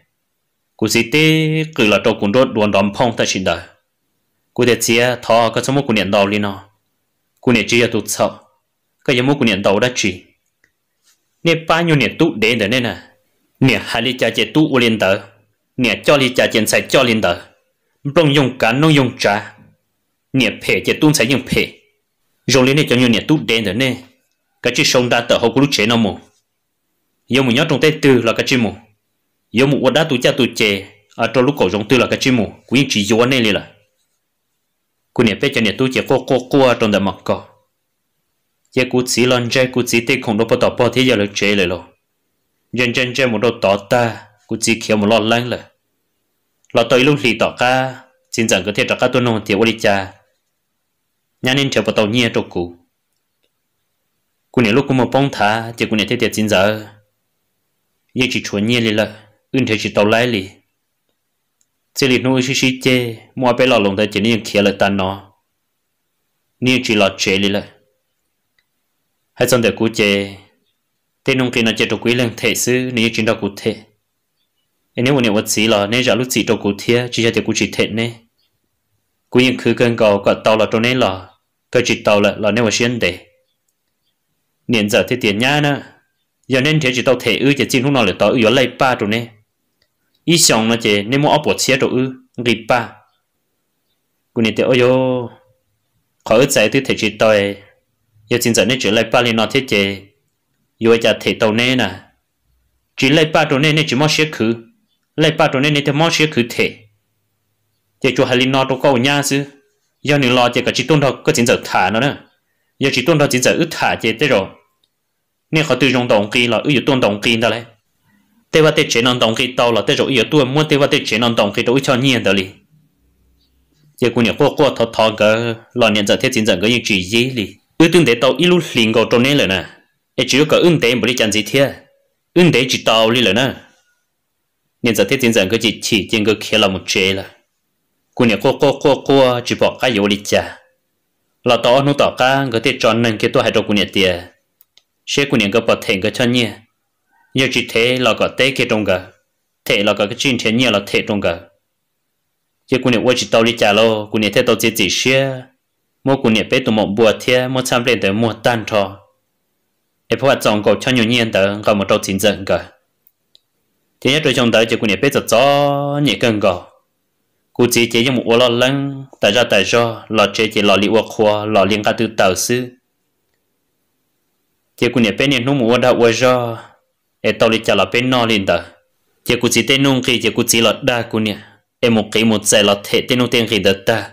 cô sĩ tế cử là trong cuốn đốt đoàn đóm phong ta xin đời cô thấy chia thọ có số một cuốn nhận đầu liền nó cuốn nhận chỉ là sợ cái giống một cuốn nhận đầu đã chỉ nè ba nhiêu nè tụ đến đời nên à hai ly trà chè tụ u liền đời nè cho ly trà chè xài cho liền đời bông dùng cá nông dùng trà nhẹ phe chỉ tuôn sẽ những phe rồi lên này cho nhiều nhẹ tút đen rồi nè cái chữ sông đã tờ hậu của chế nó mồ yêu mình nhớ trong tay từ là cái chữ mồ yêu một quạt đá tụi cha tụi chè ở trong lúc cổ rộng từ là cái chữ mồ cũng như chỉ dấu này là cô nhẹ phe cho nhẹ tụi chè cô cô cô trong đời mặt cỏ giờ cô chỉ lần chơi cô chỉ tay không đâu bắt đầu bỏ thế giờ là chế lại rồi dần dần chơi một đồ tỏ ta cô chỉ kiểu một lo lắng rồi, lo tới lúc thì tỏ ca xin rằng có thể tỏ ca tôi nông thì ô đi cha nhà nên chờ vào tàu nhia trục cụ cụ này lúc cũng một bông thả thì cụ này thấy tiệt chín giờ giờ chỉ chuẩn nhia liền là ưng thấy chỉ tàu lái liền chỉ liền nuôi xí xí chê mua bé lò lồng thấy chỉ nên kia là tan nó nên chỉ lò chê liền là hay xong để cụ chê tên ông kia nó chê trục quý lên thể sư nên chỉ đâu cụ thể nếu mà nếu vật gì là nên giả lúc chỉ trục cụ thiệt chỉ cho tiệt cụ chỉ thể nè, cũng như khứ gần cầu gọi tàu là trốn nên là cái chỉ tàu là là nếu mà xuyên để niệm giờ thì tiền nhá nữa giờ nên thế chỉ tàu thể ư thì xin không nói là tàu ư lấy ba rồi nè ý xong là chỉ nên mua áo bộ xe rồi ư gịp ba cô niệm thì ôi yo khó ư giải thì thể chỉ tàu giờ xin giờ nên chỉ lấy ba liền nói thế chỉ giờ giờ thể tàu nè nè chỉ lấy ba rồi nè nên chỉ mua xe khứ lấy ba rồi nè nên thì mua xe khứ thể giờ cho hai liền nói đâu có nhá chứ giờ những lo cho cái chỉ tuân thọ có chính giờ thả nó nè, giờ chỉ tuân thọ chính giờ ướt thả chỉ thế rồi nên họ tự dùng đồng kỳ là ưu tuân đồng kỳ đó đấy tế và tế chế non đồng kỳ tàu là tế rồi ưu tuân muốn tế và tế chế non đồng kỳ đối cho nhiên đó đi giờ cũng nhiều quốc quốc thọ thọ cái lo nhận giờ thế chính giờ cái những chỉ gì đi ưu tuân thế tàu ít lúc liền gọi trong này rồi nè ấy chỉ có ứng thế mới đi chăn gì thế ứng thế chỉ tàu đi rồi nè nhận giờ thế chính giờ cái chỉ chỉ trên cái kia là một chế là cô nè cô cô cô cô chỉ bỏ cái yếu đi cha là tao nu tao cả, người ta chọn nên cái tôi hay đâu cô nè tiề sẽ cô nè cái bỏ thành cái chân nhỉ giờ chỉ thế là có té cái trong cái thế là có cái chân thế nhỉ là thế trong cái giờ cô nè quay chỉ tao đi cha lo cô nè thế tao chỉ chỉ xe mỗi cô nè bé tụi một bùa thế mỗi chăm lên tới mua tan thọ để phát chọn cậu cho nhiều nhiên tới gặp một đầu chính dẫn cả thế nhất đôi trong tới chỉ cô nè bé cho gió nhẹ cơn cậu cú chỉ chỉ một bộ lò lăng tại do tại do lò chế chỉ lò liệu khoa lò liên ca từ tàu sư chỉ cụ nhận bên nhận nung một đạo qua do em tàu đi chả là bên no liền tờ chỉ cụ chỉ tên nung khi chỉ cụ chỉ lò đa cụ nhận em một cái một giải lò thể tên nung tên khi đất ta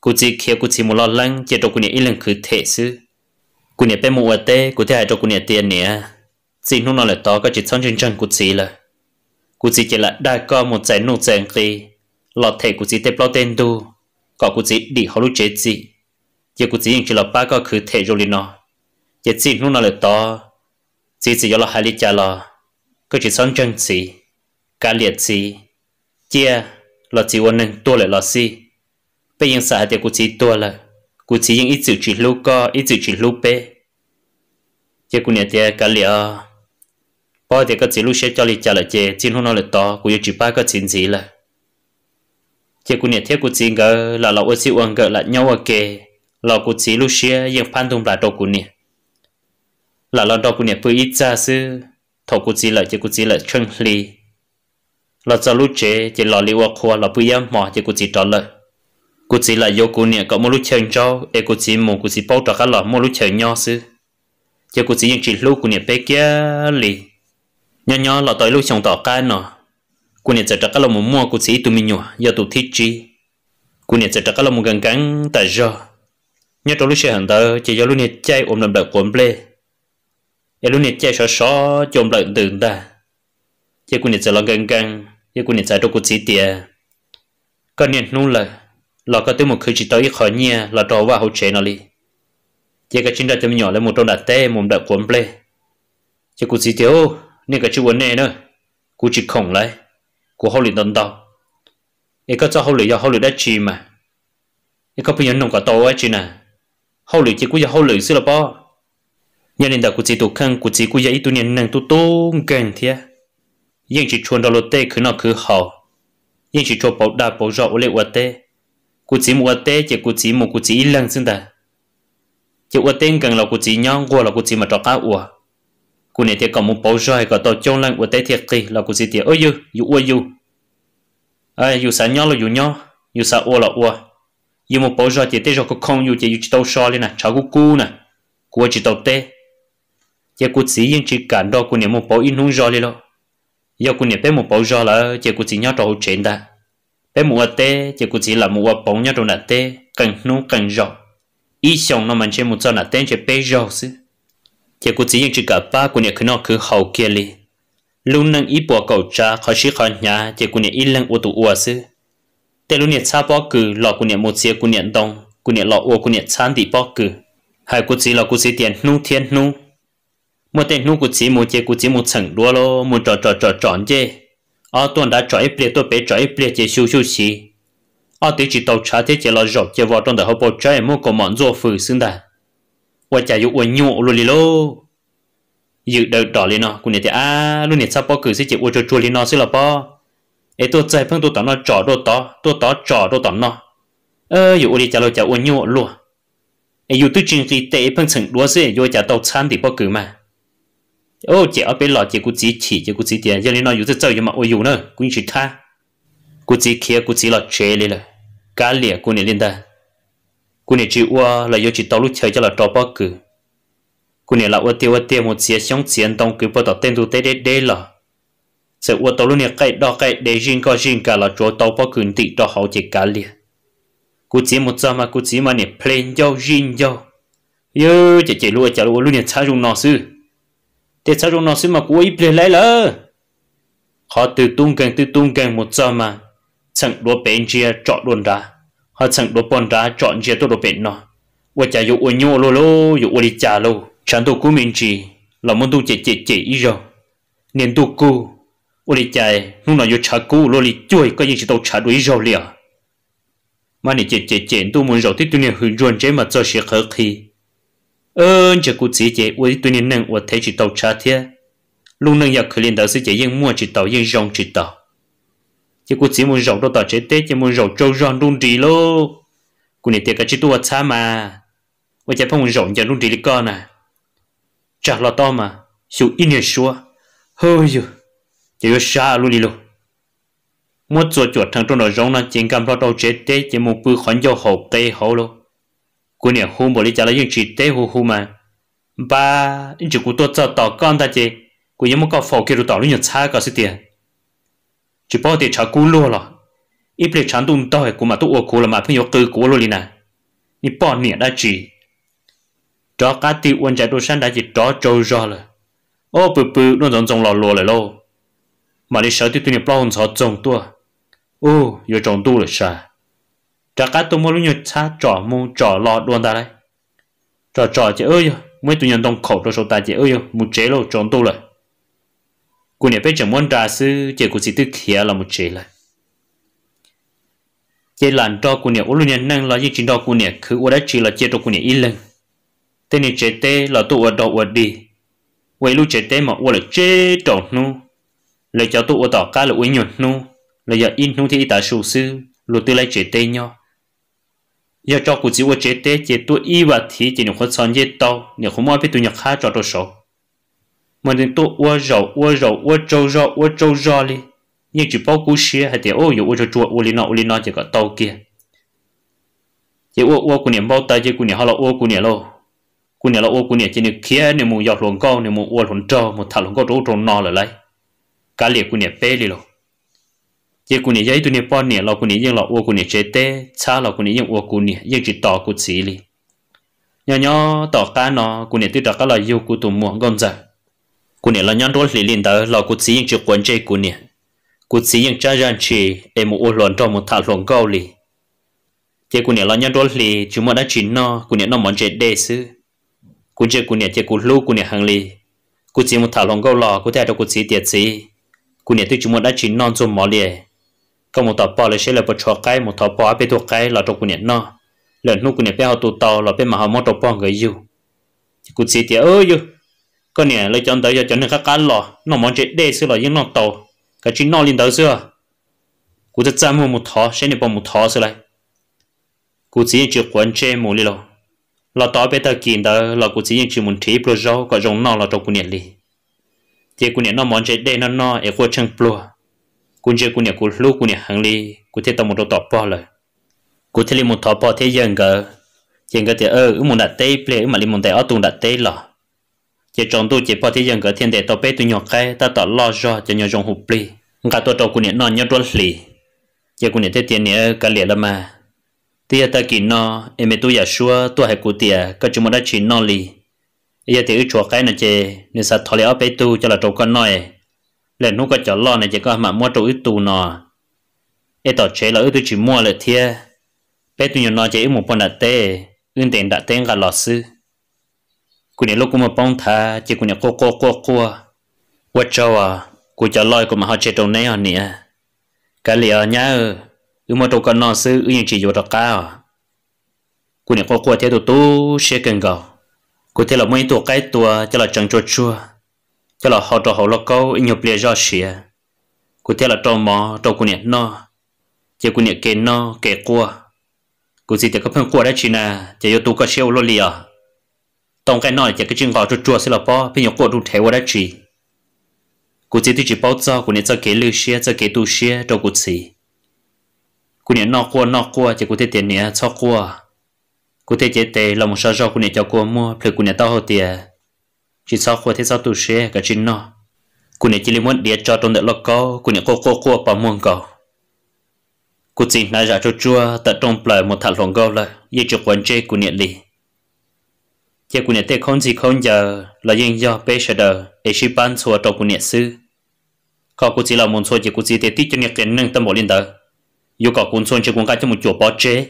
cú chỉ khi cú chỉ một lò lăng chỉ cho cụ nhận ít lần cứ thể sư cụ nhận bên một tê cụ thể hai cho cụ nhận tiền nè chỉ nung nó là to có chỉ chân chân cú chỉ là cú chỉ chỉ là đa co một giải nung tiền khi lọ thể của chị tép lo tên tu có của chị đi họ lúc chết chị giờ của chị chỉ là ba có cứ thể rồi nó giờ chị lúc nào là to chị chỉ giờ là hai lít trà lọ cứ chỉ sống chân chị cá liệt chị chia là chị quan nên tua lại là chị bây giờ xã thì của chị tua là của chị những ít chữ chỉ lúc có ít chữ chỉ lúc bé giờ của nhà thế cá liệt bao thì các chị lúc sẽ cho lít trà là chị chị lúc nào là to của chị ba cái chín gì là chỉ cũng nhận thiết cuộc chiến ngờ là lão ơi chị uống ngờ là nhau ở kề lão cuộc chiến lúc xưa yên phan thông là đồ của nè là lão đồ của nè bơi ít ra sư thầu của chị là chỉ của chị là chân lì là cho lúc chế chỉ lão liu khoa là bơi yên mà chỉ của chị trả lời của chị là yêu của nè có một lúc chân cho e của chị một của chị bao trọn cả là một lúc chân nhau sư chỉ của chị yên chỉ lúc của nè bé kia lì nhỏ nhỏ là tới lúc chồng tỏ cái nọ cô nè chắc là một mua cô sĩ tụi mình nhua giờ tụi thích chi cô nè chắc là một gần gắn tại do nhớ trong lúc xe hàng tờ chỉ cho lúc nè chạy ôm làm đợt cuốn ple giờ lúc nè chạy xóa xóa chôm lại từng ta giờ cô nè chắc là gần gắn giờ cô nè chắc đâu cô sĩ tiề con nè nu là là có tới một khi chỉ tới khỏi nhà là trò vào hậu chế nó đi chỉ cái chính ra chấm nhỏ lên một trong đặt tê mồm đặt cuốn ple chỉ cú chỉ thiếu nên cái chú vấn này nữa cú chỉ khổng lại của hậu lĩnh đồng đâu ấy có cho hậu lĩnh hậu lĩnh đã chi mà ấy có bây giờ nông cả tàu ấy chi nè hậu lĩnh chỉ có giờ hậu lĩnh xí là bao nhà nên đã có chỉ tổ khăn có chỉ có giờ ít tuổi nâng tu tôn gần thế nhưng chỉ chuẩn đầu tê cứ nó cứ hậu nhưng chỉ cho bảo đa bảo rõ lấy vật tê cô chỉ một tê chỉ cô chỉ một cô chỉ lần xin ta chỉ vật tê gần là cô chỉ nhon qua là cô chỉ mà cho cá uổng cú này thì có một bộ rồi có tàu chống lăng của tế thiệt kỳ là cú gì thì ơi yêu yêu ơi yêu ai yêu sáng nhau là yêu nhau yêu sáng ô là ô yêu một bộ rồi thì tế rồi có không yêu thì yêu chỉ tàu so lên nè cháu cô cô nè cô chỉ tàu tế chỉ cú chỉ yên chỉ cản đó cô này một bộ in hung rồi lên đó yêu cô này bé một bộ rồi là chỉ cú chỉ nhau trâu chuyện ta bé một tế chỉ cú chỉ là một bộ nhau trâu nè tế cần nung cần rồi ý xong nó mình chỉ một giờ nè tên chỉ bé rồi chỉ cô chỉ những chữ cả ba của nhà cứ nó cứ hậu kia li lúc nâng ý bỏ cầu cha khó sĩ khó nhà chỉ của nhà ít lần ô tụ ô sư แต่ลุเนี่ยชาปอคือหลอกกูเนี่ยหมดเสียกูเนี่ยดองกูเนี่ยหลอกอัวกูเนี่ยชันตีปอคือหายกูสีหลอกกูสีเตียนนู้เทียนนู้มดเตียนนู้กูสีมูเจกูสีมูเฉิงดัวโลมูจ่อจ่อจ่อจ่อนเจอ้อตัวนั้นจ่อยเปลี่ยตัวเป๋จ่อยเปลี่ยเจชิวชิวสีอ้อตีจีตเอาชาเจเจหลอกหยอกเจวอตอนเดาเขาปอใจมูก็หมอนโจฝือซึ่งได้我家有我牛罗里咯，有 đầu đỏ lên nó, cũng như thế à, luôn nhiệt sao bao cử sẽ chịu cho chua lên nó xí là bao, ấy tôi chạy phong tôi tao nó trò đồ tao, tôi tao trò đồ tao nó, ơ, 有我 đi chả lo chả ôn nhau luôn, ấy 有 tôi chuyện gì tệ phong chừng đua sẽ vô chả tao chán thì bao cử mà, ô chị ở bên lọ chị cũng chỉ chỉ chị cũng chỉ tiền, cho nên nó 有这这有嘛，我有呢，cũng chỉ tha, cũng chỉ kia cũng chỉ là chế lên rồi, cá lìa cũng nên lên đây cú này chịu ua là do chỉ tao lúc chơi cho là trò bác cử cú này là ua tiêu ua tiêu một xía sống xiên tông cứ bắt đầu tên tu tế đế đế là sự ua tao lúc này cái đó cái để riêng có riêng cả là chỗ tao bác cử thì đó hậu chỉ cả liền cú chỉ một giờ mà cú chỉ mà này plain cho riêng cho yo chỉ chỉ luôn chỉ luôn lúc này cha dùng nó sư để cha dùng nó sư mà cú ấy plain lấy là họ từ tung càng từ tung càng một giờ mà chẳng đua bên chia chọn luôn ra họ chẳng đồ bọn ra chọn chế tôi đồ bệnh nó và chả dụ ôi nhô lô lô dụ ôi đi chả lô chẳng tôi cú mình chỉ là muốn tôi chế chế chế ý rồi nên tôi cú ôi đi chả lúc nào dụ chả cú lô đi chui có gì chỉ tôi chả đuổi rồi liền mà nè chế chế chế tôi muốn rồi thì tôi nên hưởng dụng chế mà cho sẽ khởi khi ơn chế cú chỉ chế ôi tôi nên nâng ôi thấy chỉ tôi chả thiệt lúc nâng giờ khởi lên đó sẽ chế yên mua chỉ tôi yên rong chỉ tôi chỉ cú chỉ muốn rộng đâu tao chế tết chỉ muốn rộng trâu ròn đun trì lô cú này tiệt cái chỉ tua xa mà và chỉ phong muốn rộng cho đun trì lý con à chả lo to mà siêu in nhẹ xua hơi dữ chỉ có xa luôn đi lô muốn chuột chuột thằng trong đó rộng là chỉ cầm lo đâu chế tết chỉ muốn bự khoản cho hộp tế hậu lô cú này hôm bữa đi trả lại những chỉ tê hù hù mà ba anh chỉ cú tua cho tao con ta chế cú nhớ muốn có phổ kia rồi tao luôn nhận xa có sự tiền chỉ bảo để trả cú lô là ít lệ chán tung tao hay của mà tôi ô cố là mà phải nhớ cơ cố lô liền nè ni bảo miệng đã chỉ đó cá tiêu quân chạy đồ sang đã chỉ đó trâu ra là ô bự bự nó giống giống lò lô lại lô mà đi sợ tiêu tụi nhập bảo hồn sợ trồng tua ô giờ trồng tu là sao trả cá tôi mua lúc nhớ cha trò mua trò lò đuôn ta đấy trò trò chị ơi mới tụi nhân đồng khẩu cho sốt ta chị ơi một chế lô trồng tu rồi cô nhà bây giờ muốn trà sư chỉ cô chỉ tư khía là một chế lại chế làm cho cô nhà ô luôn nhà năng là gì chính đó cô nhà cứ ô đã chỉ là chế cho cô nhà ít lần tên này chế tê là tụ ở đâu ở đi vậy lúc chế tê mà ô là chế trộn nu lấy cho tụ ở tỏ cả là ô nhuận nu lấy giờ in nu thì ít ta sù sư lúc tư lại chế tê nhau giờ cho cô chỉ ô chế tê chế tụ y và thì chỉ nó khó sáng chế tao nếu không ai biết tụ nhà khác cho đồ số mà nên tôi ua rầu ua rầu ua trâu rò ua trâu rò li nhưng chỉ bao cú xía hay tiền ô dù ua cho chua ua li nọ ua li nọ chỉ có tàu kia chỉ ua ua của niệm bao tay chỉ của niệm họ là ua của niệm lo của niệm là ua của niệm chỉ niệm kia niệm mù dọc luồng câu niệm mù ua luồng trâu một thằng luồng câu trâu trâu nọ lại lấy cá liệt của niệm bê li lo chỉ của niệm giấy tụi niệm bao niệm lo của niệm nhưng là ua của niệm chế tê xa là của niệm nhưng ua của niệm nhưng chỉ tỏ của chỉ li nhỏ nhỏ tỏ cá nó của niệm tự tỏ cá là yêu của tụi mua gom giờ cú nè là nhân đôi lì lìn đó là cô chỉ những chuyện quan trọng cô nè cô chỉ cha trái chỉ em muốn lòn trong một thả luận câu lì thế cú nè là nhân đôi lì chúng mà đã chín nó cú nè nó muốn chết đề sư cú chơi cú nè thế cú lưu cú nè hàng lì cú chỉ một thả luận câu lò cú thấy đâu cú chỉ tiệt xí, cú nè tôi chúng mà đã chín non zoom mỏ lì có một tàu bò là sẽ là một trò cái một tàu bò bên thuộc cái là trong cú nè nó lần lúc cú nè bé họ tụ tàu là bên mà họ mót tàu bò người yêu cú chỉ tiệt ơi yêu cái này lấy chọn tới cho chọn các cá lò nó món chết đê xưa là những nó tàu cái chuyện nó lên tới xưa cú sẽ chăm mua một thọ sẽ nên bỏ một thọ xưa lại cú chỉ chỉ quấn chế một đi lò là tao bây giờ kiện đó lò cú chỉ chỉ muốn thấy pro rau có rong nó là trong cú này đi chỉ cú này nó món chết đê nó nó ở khu chăng pro cú chỉ cú này cú lúc cú này hàng lì, cú thấy tao một đầu tọp bỏ rồi cú thấy một thọ bỏ thế dần gờ dần gờ thì ơ ừ một đặt tê play ừ mà lên một tay ở tuần đặt tê lò chỉ trong tu chỉ phải dân cái thiên để tao bé tụi nhỏ cái ta tao lo cho cho nhỏ trong hụp li cả tụi tao cũng nhận non nhau đuôi lì chỉ cũng nhận thấy tiền này cả liền là mà thì ta kỳ nó em mới tụi giả xua tụi hai cụ tiệt các chúng mình đã chỉ non lì giờ thì chuột cái này chị nên sao thọ lẽ ở bé tu cho là tụi con nói lên nó có cho lo này chỉ có mà mua tụi tu nó em tao chế là ước tụi chỉ mua là thiệt bé tụi nhỏ nó chỉ một phần đặt tê ưng tiền đặt tên cả lọ sư cô nhà lúc cô mà bông thà chỉ cô nhà cô cô cô cô quát cho à cô cho loi cô mà họ chơi trong này à nè cái lìa à nhá ừ mà đâu có nó sư ừ những chỉ vô đó cao à. cô nhà cô cô thế tụ tu sẽ cần gạo cô thế là mấy tuổi cái tuổi cho là chẳng cho chua cho là họ cho họ lo câu nhiều bia do xìa à. cô thế là trong mò trong cô nhà nó chỉ cô nhà kê nó kê qua cô gì thì có phân qua đấy chỉ là chỉ yêu tu có siêu lo lìa tổng cái nói chỉ cái chuyện gọi cho chùa sẽ là bao bây giờ cô đúng thế quá đã chỉ cô chỉ thì chỉ bao giờ cô nên cho cái lưu xe cho cái tu xe đâu cô chỉ cô nên nọ qua nọ qua chỉ cô thấy tiền nè cho qua cô thấy chế tệ là một sao cho cô nên cho qua mua phải cô nên tao hậu tiền chỉ cho qua thế sao tu xe cái chuyện nọ cô nên chỉ lấy muốn để cho trong đợt lọc cao cô nên cô cô cô bảo muốn cao cô chỉ nói ra cho chua tận trong plei một thằng lòng gấu là, yêu chụp quan chế cô nên đi giờ cũng nè tê không gì không giờ là yên do bé sợ đờ để suy bán xua cho cũng nè sư có cũng chỉ là muốn xua chỉ cũng chỉ để tí cho nè cái nâng tâm bộ lên đờ dù có cũng xua chỉ cũng cả cho một chỗ bỏ chế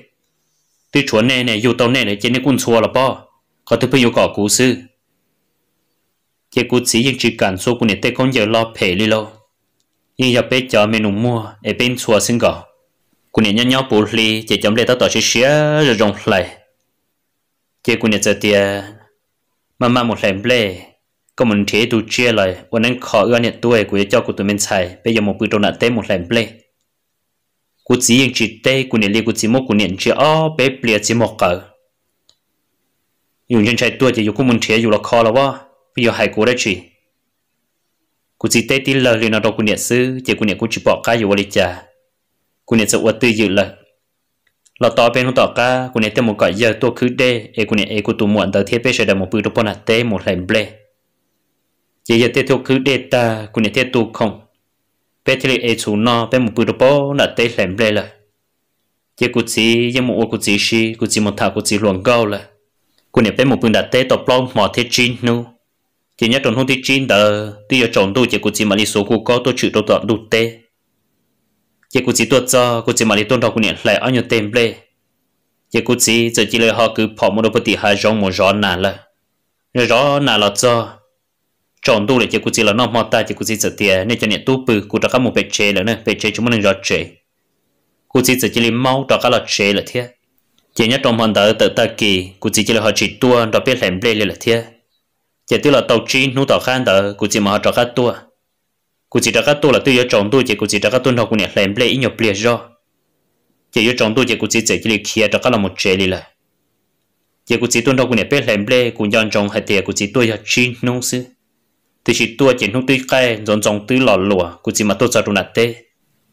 tí chỗ nè nè dù tàu nè nè chỉ nè cũng xua là bỏ có thứ phải giờ có cũng sư giờ cũng chỉ yên chỉ cần xua cũng nè tê không giờ lo phê đi lâu nhưng giờ bé cho mình nụ mua để bên xua xin gõ cũng nè nhau nhau bù lì chỉ chấm lên tao tỏ xí xía rồi rồng lại chỉ cũng nhận tia mà mà một lần lệ có mình thế tu chia lại วันนั้นขอเอื้อเนี่ยตัวกูจะเจ้ากูตัวเป็นชายไปยังมองปืนตรงนั้นเต้หมดแรงเปล่กูจียังจีเต้กูเนี่ยเรียกกูจีมกกูเนี่ยจีอ้อเป๊ะเปลี่ยนจีมกเกออยู่ยังใช้ตัวจะอยู่กูมันเทอยู่ละคอแล้วว่าไปอยู่หายกูได้ชีกูจีเต้ที่เลยเรียนเรากูเนี่ยซื้อเจ้ากูเนี่ยกูจีบอกกายอยู่วันจ้ากูเนี่ยจะอวดตื้อยืดเลยเราต่อเป็นต่อก้ากูเนี่ยเต็มหมดก่อยเยอะตัวคือเดเอกูเนี่ยเอกูตัวหมวนเตอเทียบไปเฉยดหมดปืนตัวปนัดเต้หมดแหลมเบลเยอะเต็มตัวคือเดตากูเนี่ยเต็มตัวคงเป็ดที่เอชูนอเป็นหมดปืนตัวปนัดเต้แหลมเบลเลยเยอะกูจีเยอะหมดว่ากูจีชีกูจีหมดท่ากูจีหลวงเก้าเลยกูเนี่ยเป็นหมดปืนดัดเต้ตบปล้องหมอเทจินนู้ chỉ nhất trong hôm thứ chín tờ tuy giờ chọn tôi chỉ của chị mà đi số của có tôi chịu đầu tọa đủ tê chỉ cụ chỉ tuột cho cụ chỉ mà đi tuôn thọ cụ niệm lại ở nhiều tem ple chỉ cụ chỉ giờ chỉ là họ cứ bỏ một đôi bút hai rong một rõ nà là rồi rõ nà là cho chọn tu để chỉ cụ chỉ là nó mò ta chỉ cụ chỉ giờ tiền nên cho niệm tu bự cụ đã có một bề chế nữa nè bề chế chúng mình rõ chế cụ chỉ giờ chỉ là máu đó cả là chế là thiệt chỉ nhất trong hoàn tử tự ta kỳ cụ chỉ chỉ là họ chỉ tua đó biết làm ple là thiệt chỉ tức là tàu chi nút tàu khan tử cụ chỉ mà họ trò khác tua cụ chỉ đã các tôi là tôi yếu trọng tôi chỉ cụ chỉ đã các tôi học cụ này làm ble nhiều ble rồi chỉ yếu trọng tôi chỉ cụ chỉ chỉ cái kia đó các là một chế đi là chỉ cụ chỉ tôi học cụ này biết làm ble cụ nhận trọng hay thì cụ chỉ tôi học chín nông sư thì chỉ tôi chỉ không tôi cái dọn dọn tôi lò lụa cụ chỉ mà tôi sợ đồ nát tê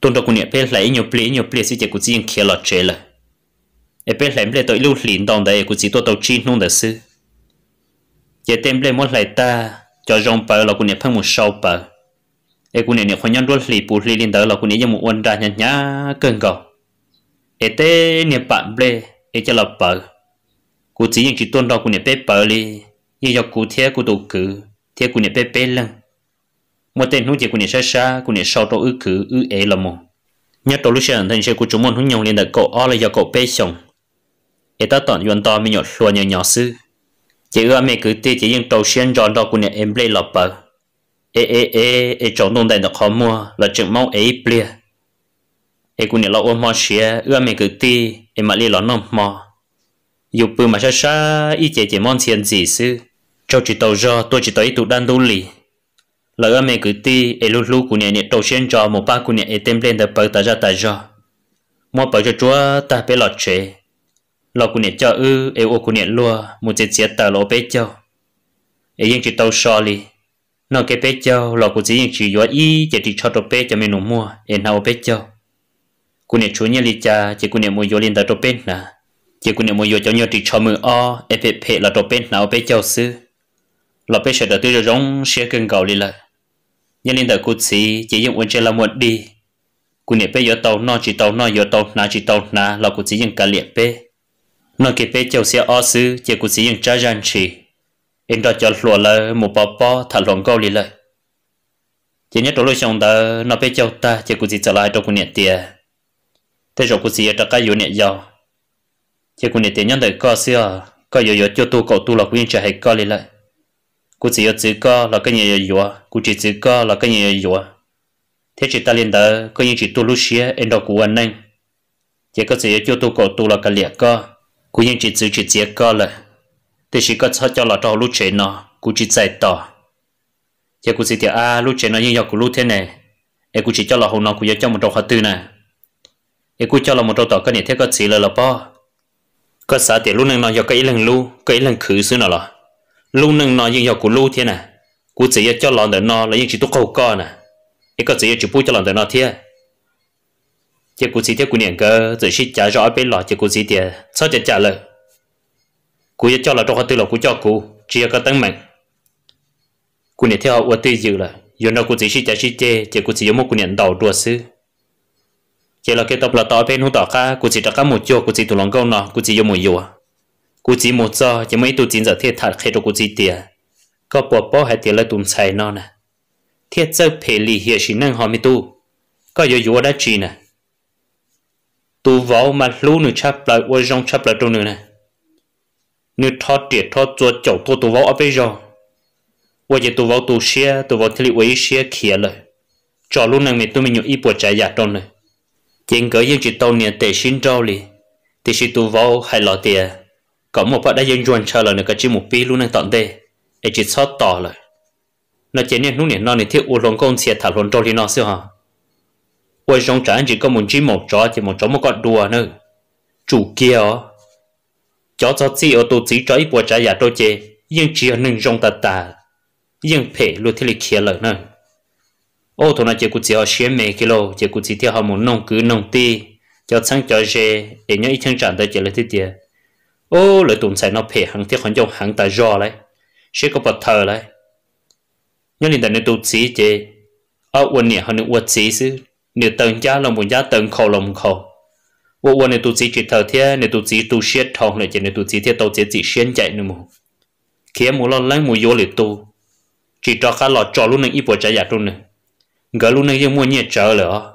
tôi học cụ này biết lại nhiều ble nhiều ble chỉ cụ chỉ kia là chế là ở bên làm ble tôi lưu liền đồng đấy cụ chỉ tôi đầu chín nông sư chỉ tem ble muốn lại ta cho rong bờ là cụ này phân một sâu bờ ai cũng nè khoan nhân đôi lì bù lì lên đó là cũng nè một ôn ra nhá nhá cơn cầu ai tê nè bạn bê ai cho là bờ cú chỉ những chỉ tuân đó cũng nè bê bờ lì như cho cú the cú đầu cử thế cũng nè bê bê lăng một tên hú chỉ cũng nè xa xa cũng nè sau đó ư cử ư ế là một nhớ đầu lúc sáng thành sẽ cú chúng môn hú nhông lên đó cậu ở là do cậu bê xong ai ta tận yuan to mới nhọt luôn nhỏ nhỏ sư chỉ ưa mẹ cứ tê chỉ những đầu xuyên tròn đó cũng nè em bê là bờ ê ê ê ê chỗ nông đại nó khó mua là chừng máu ấy bia ê cũng nhớ là ôm mò xía ưa mình cứ ti ê mà li lón nông mò dù bự mà sa sa ít chế chế món tiền gì sư cho chỉ tàu do tôi chỉ tới tụ đan đu lì là ưa mình cứ ti ê lu lu cũng nhớ nhớ đầu xuyên cho một ba cũng nhớ ê tem lên được bờ ta ra ta do mua bờ cho chúa ta bé lọt chế lọ cũng nhớ cho ư ê ô cũng nhớ lúa một chế chế ta lọ bé cho ê yên chỉ tàu so lì nó cái bé cho lọ cụ chỉ chỉ yếu y chỉ chỉ cho đồ bé cho mình nó mua em nào bé cho cô này chú nhà lý cha chỉ cô này mua vô lên đặt đồ bé nè chỉ cô này mua vô cho nhau chỉ cho mình o em bé bé là đồ bé nào bé cho sư lọ bé sẽ đặt tư rồi rong sẽ cần cầu đi lại nhà lên đặt cụ chị chỉ dùng quân chơi là một đi cô này bé yếu tàu nó chỉ tàu nó yếu tàu nà chỉ tàu nà lọ của chị dùng cả liệt bé nó cái bé cho xe o sư chỉ cụ chị dùng cha gian chỉ in đó cho lúa là một bà bó thả lòng câu lì lại chỉ nhớ đôi lúc xong đó nó biết cháu ta chỉ cũng chỉ trở lại trong cuộc niệm tiền thế rồi cũng chỉ ở trong cái yếu niệm giàu chỉ cuộc niệm tiền nhận đời có xưa có yếu yếu cho tu cậu tu là quyên trở hay có lì lại cũng chỉ ở chỉ có là cái nhiều yếu cũng chỉ chỉ có là cái nhiều yếu thế chỉ ta liền đó có những chỉ tu lúc xưa in đó của anh anh chỉ có chỉ cho tu cậu tu là cái liệt có cũng những chỉ chỉ chỉ có lại thì chỉ có cho cho là cho lúc chế nó cũng chỉ chạy tỏ giờ cũng chỉ thì à lúc chế nó như giờ cũng lúc thế này em cũng chỉ cho là hôm nó cũng giờ cho một trâu hạt tư này em cũng cho là một trâu tỏ cái này thế có chỉ là là bao có xã thì lúc nâng nó giờ cái lần lu cái lần khử xứ nào là lúc nâng nó như giờ cũng lúc thế này cũng chỉ cho là để nó là những chỉ tu cầu co này em có chỉ chỉ bu cho là để nó thế giờ cũng chỉ thế cũng niệm cơ chỉ chỉ trả rõ bên lọ giờ cũng chỉ thì sao để trả lời cú cho là cho họ tư là cú cho cú chỉ có tấn mạnh cú này theo họ tư dự là giờ nào cú chỉ chỉ chỉ chê chỉ cú chỉ giống một cú nhận đầu đua sư chỉ là cái tập là tao bên hút tao cả cú chỉ đặt cả một chỗ cú chỉ tụ lòng câu nó cú chỉ giống một chỗ cú chỉ một giờ chỉ mấy tụ chính giờ thiết thật khi đó cú chỉ tiền có bỏ bỏ hay tiền là tụm xài nọ nè thiết giờ phê lì hiệp sĩ năng họ mi tu có giờ chỗ đã chi nè tu vào mà lú nữa chắp lại ô rong chắp lại trong nữa nè nếu thọ trẻ thọ cho cháu tôi tụ vào ở bây giờ và giờ tôi vào tôi xe tôi vào thì lấy xe kia rồi cho lúc này mình tôi mình nhớ ít bộ trái giả trong này chính cỡ những chỉ tàu này để xin trâu đi, thì chỉ tôi vào hay là tiền có một bạn đã dùng chuyện chờ rồi nữa cái chỉ một pi lúc này tận đây để chỉ sót tỏ rồi nói chuyện này lúc này nó nên thiết u lồng công xe thả lồng trâu thì nó xưa ha, quay trong trái chỉ có một chỉ một chó thì một chó một con đùa nữa chủ kia ó cho cho chi ở tổ chỉ cho ít bộ trả giả đôi chế nhưng chỉ ở nâng rong tà tà nhưng phải luôn thế lịch kia lời nè ô thôn là chỉ cụ chỉ ở xuyên mê kia lô chỉ cụ chỉ theo họ muốn nông cứ nông ti cho sang cho dê để nhớ ít chân trạng tới chỉ là thế tiệt ô lời tụng xài nó phải hàng thiết khoản trong hàng tà do lấy sẽ có bật thờ lấy nhưng hiện tại nếu tổ chỉ chế ở ờ, quân nhà họ nếu quân chỉ sư nếu tầng giá lòng một giá tầng khẩu lòng khẩu 我我那肚子去头天，那肚子都血痛了，就那肚子天都自己先 chạy 呢么？khi mu lo lấy mu vô liệt tu chỉ cho khá lo cho lúc này ít bộ trái giả luôn này gỡ lúc này mua nhiệt trở lửa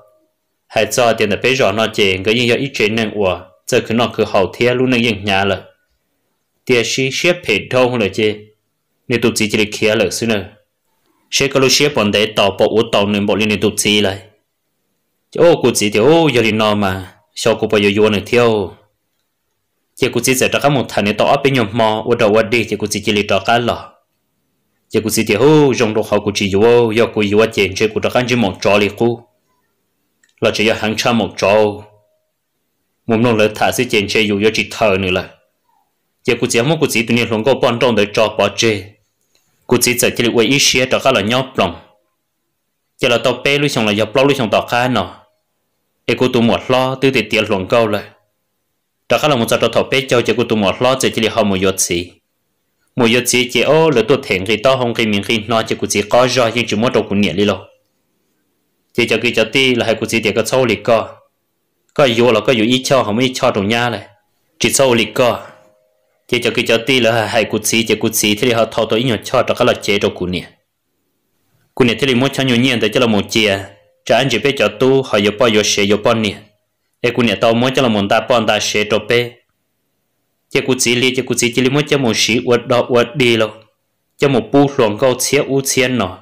hay cho tiền là bây giờ nó chỉ gỡ những giờ ít chuyện này của giờ cứ nó cứ hậu thế lúc này những nhà lợ tiền sĩ xếp phê thông rồi chứ nên tụt chỉ chỉ để kia lợ cái lúc xếp bọn đấy tàu bộ út tàu nên bọn liên lại ô cụ chỉ thì ô giờ thì nó mà sau cô bây giờ vô này theo chỉ cô chỉ sẽ cho các một thằng này tỏa bên nhóm mò ở đầu ở đi chỉ cô chỉ chỉ lấy cho các lọ chỉ cô chỉ chỉ hú trong đó họ cô chỉ vô do cô vô tiền chỉ cô cho các chỉ một trò liền cô là chỉ do hàng trăm một trò một nông lợi thả sẽ tiền chỉ vô chỉ thờ nữa là chỉ cô chỉ muốn cô chỉ tự nhiên luôn có quan trọng để cho bỏ chơi cô chỉ sẽ chỉ lấy ý xe cho các là nhau lòng chỉ là tao bé lúc xong là dọc lâu lúc xong tao khác nào e cô tụ một lo từ từ tiệt luôn câu rồi đó là một trò thọ bé châu cho cô tụ một lo chỉ chỉ là họ một yết gì, một yết gì chỉ ô lỡ tôi thèn khi to không khi mình khi nói chỉ cô chỉ có do nhưng chỉ muốn đồ của niệm đi luôn. chỉ cho cái cho ti là hai cô chỉ tiệt có sâu lịch co có yếu là có yếu ít cho không ít cho đồng nhá này chỉ sâu lịch co chỉ cho cái cho ti là hai cô chỉ chỉ cô chỉ thì họ thọ tôi ít cho đó là chế đồ của niệm của niệm thì muốn cho nhiều nhiên để cho là một chia cho anh chỉ biết cho tu họ yêu bao yêu sẽ yêu bao nè em cũng nhận tao muốn cho là muốn ta bao ta sẽ cho bé chỉ cũng chỉ li chỉ cũng chỉ chỉ li muốn cho một sĩ uất đó uất đi lo cho một bu luồng câu chia u chia nọ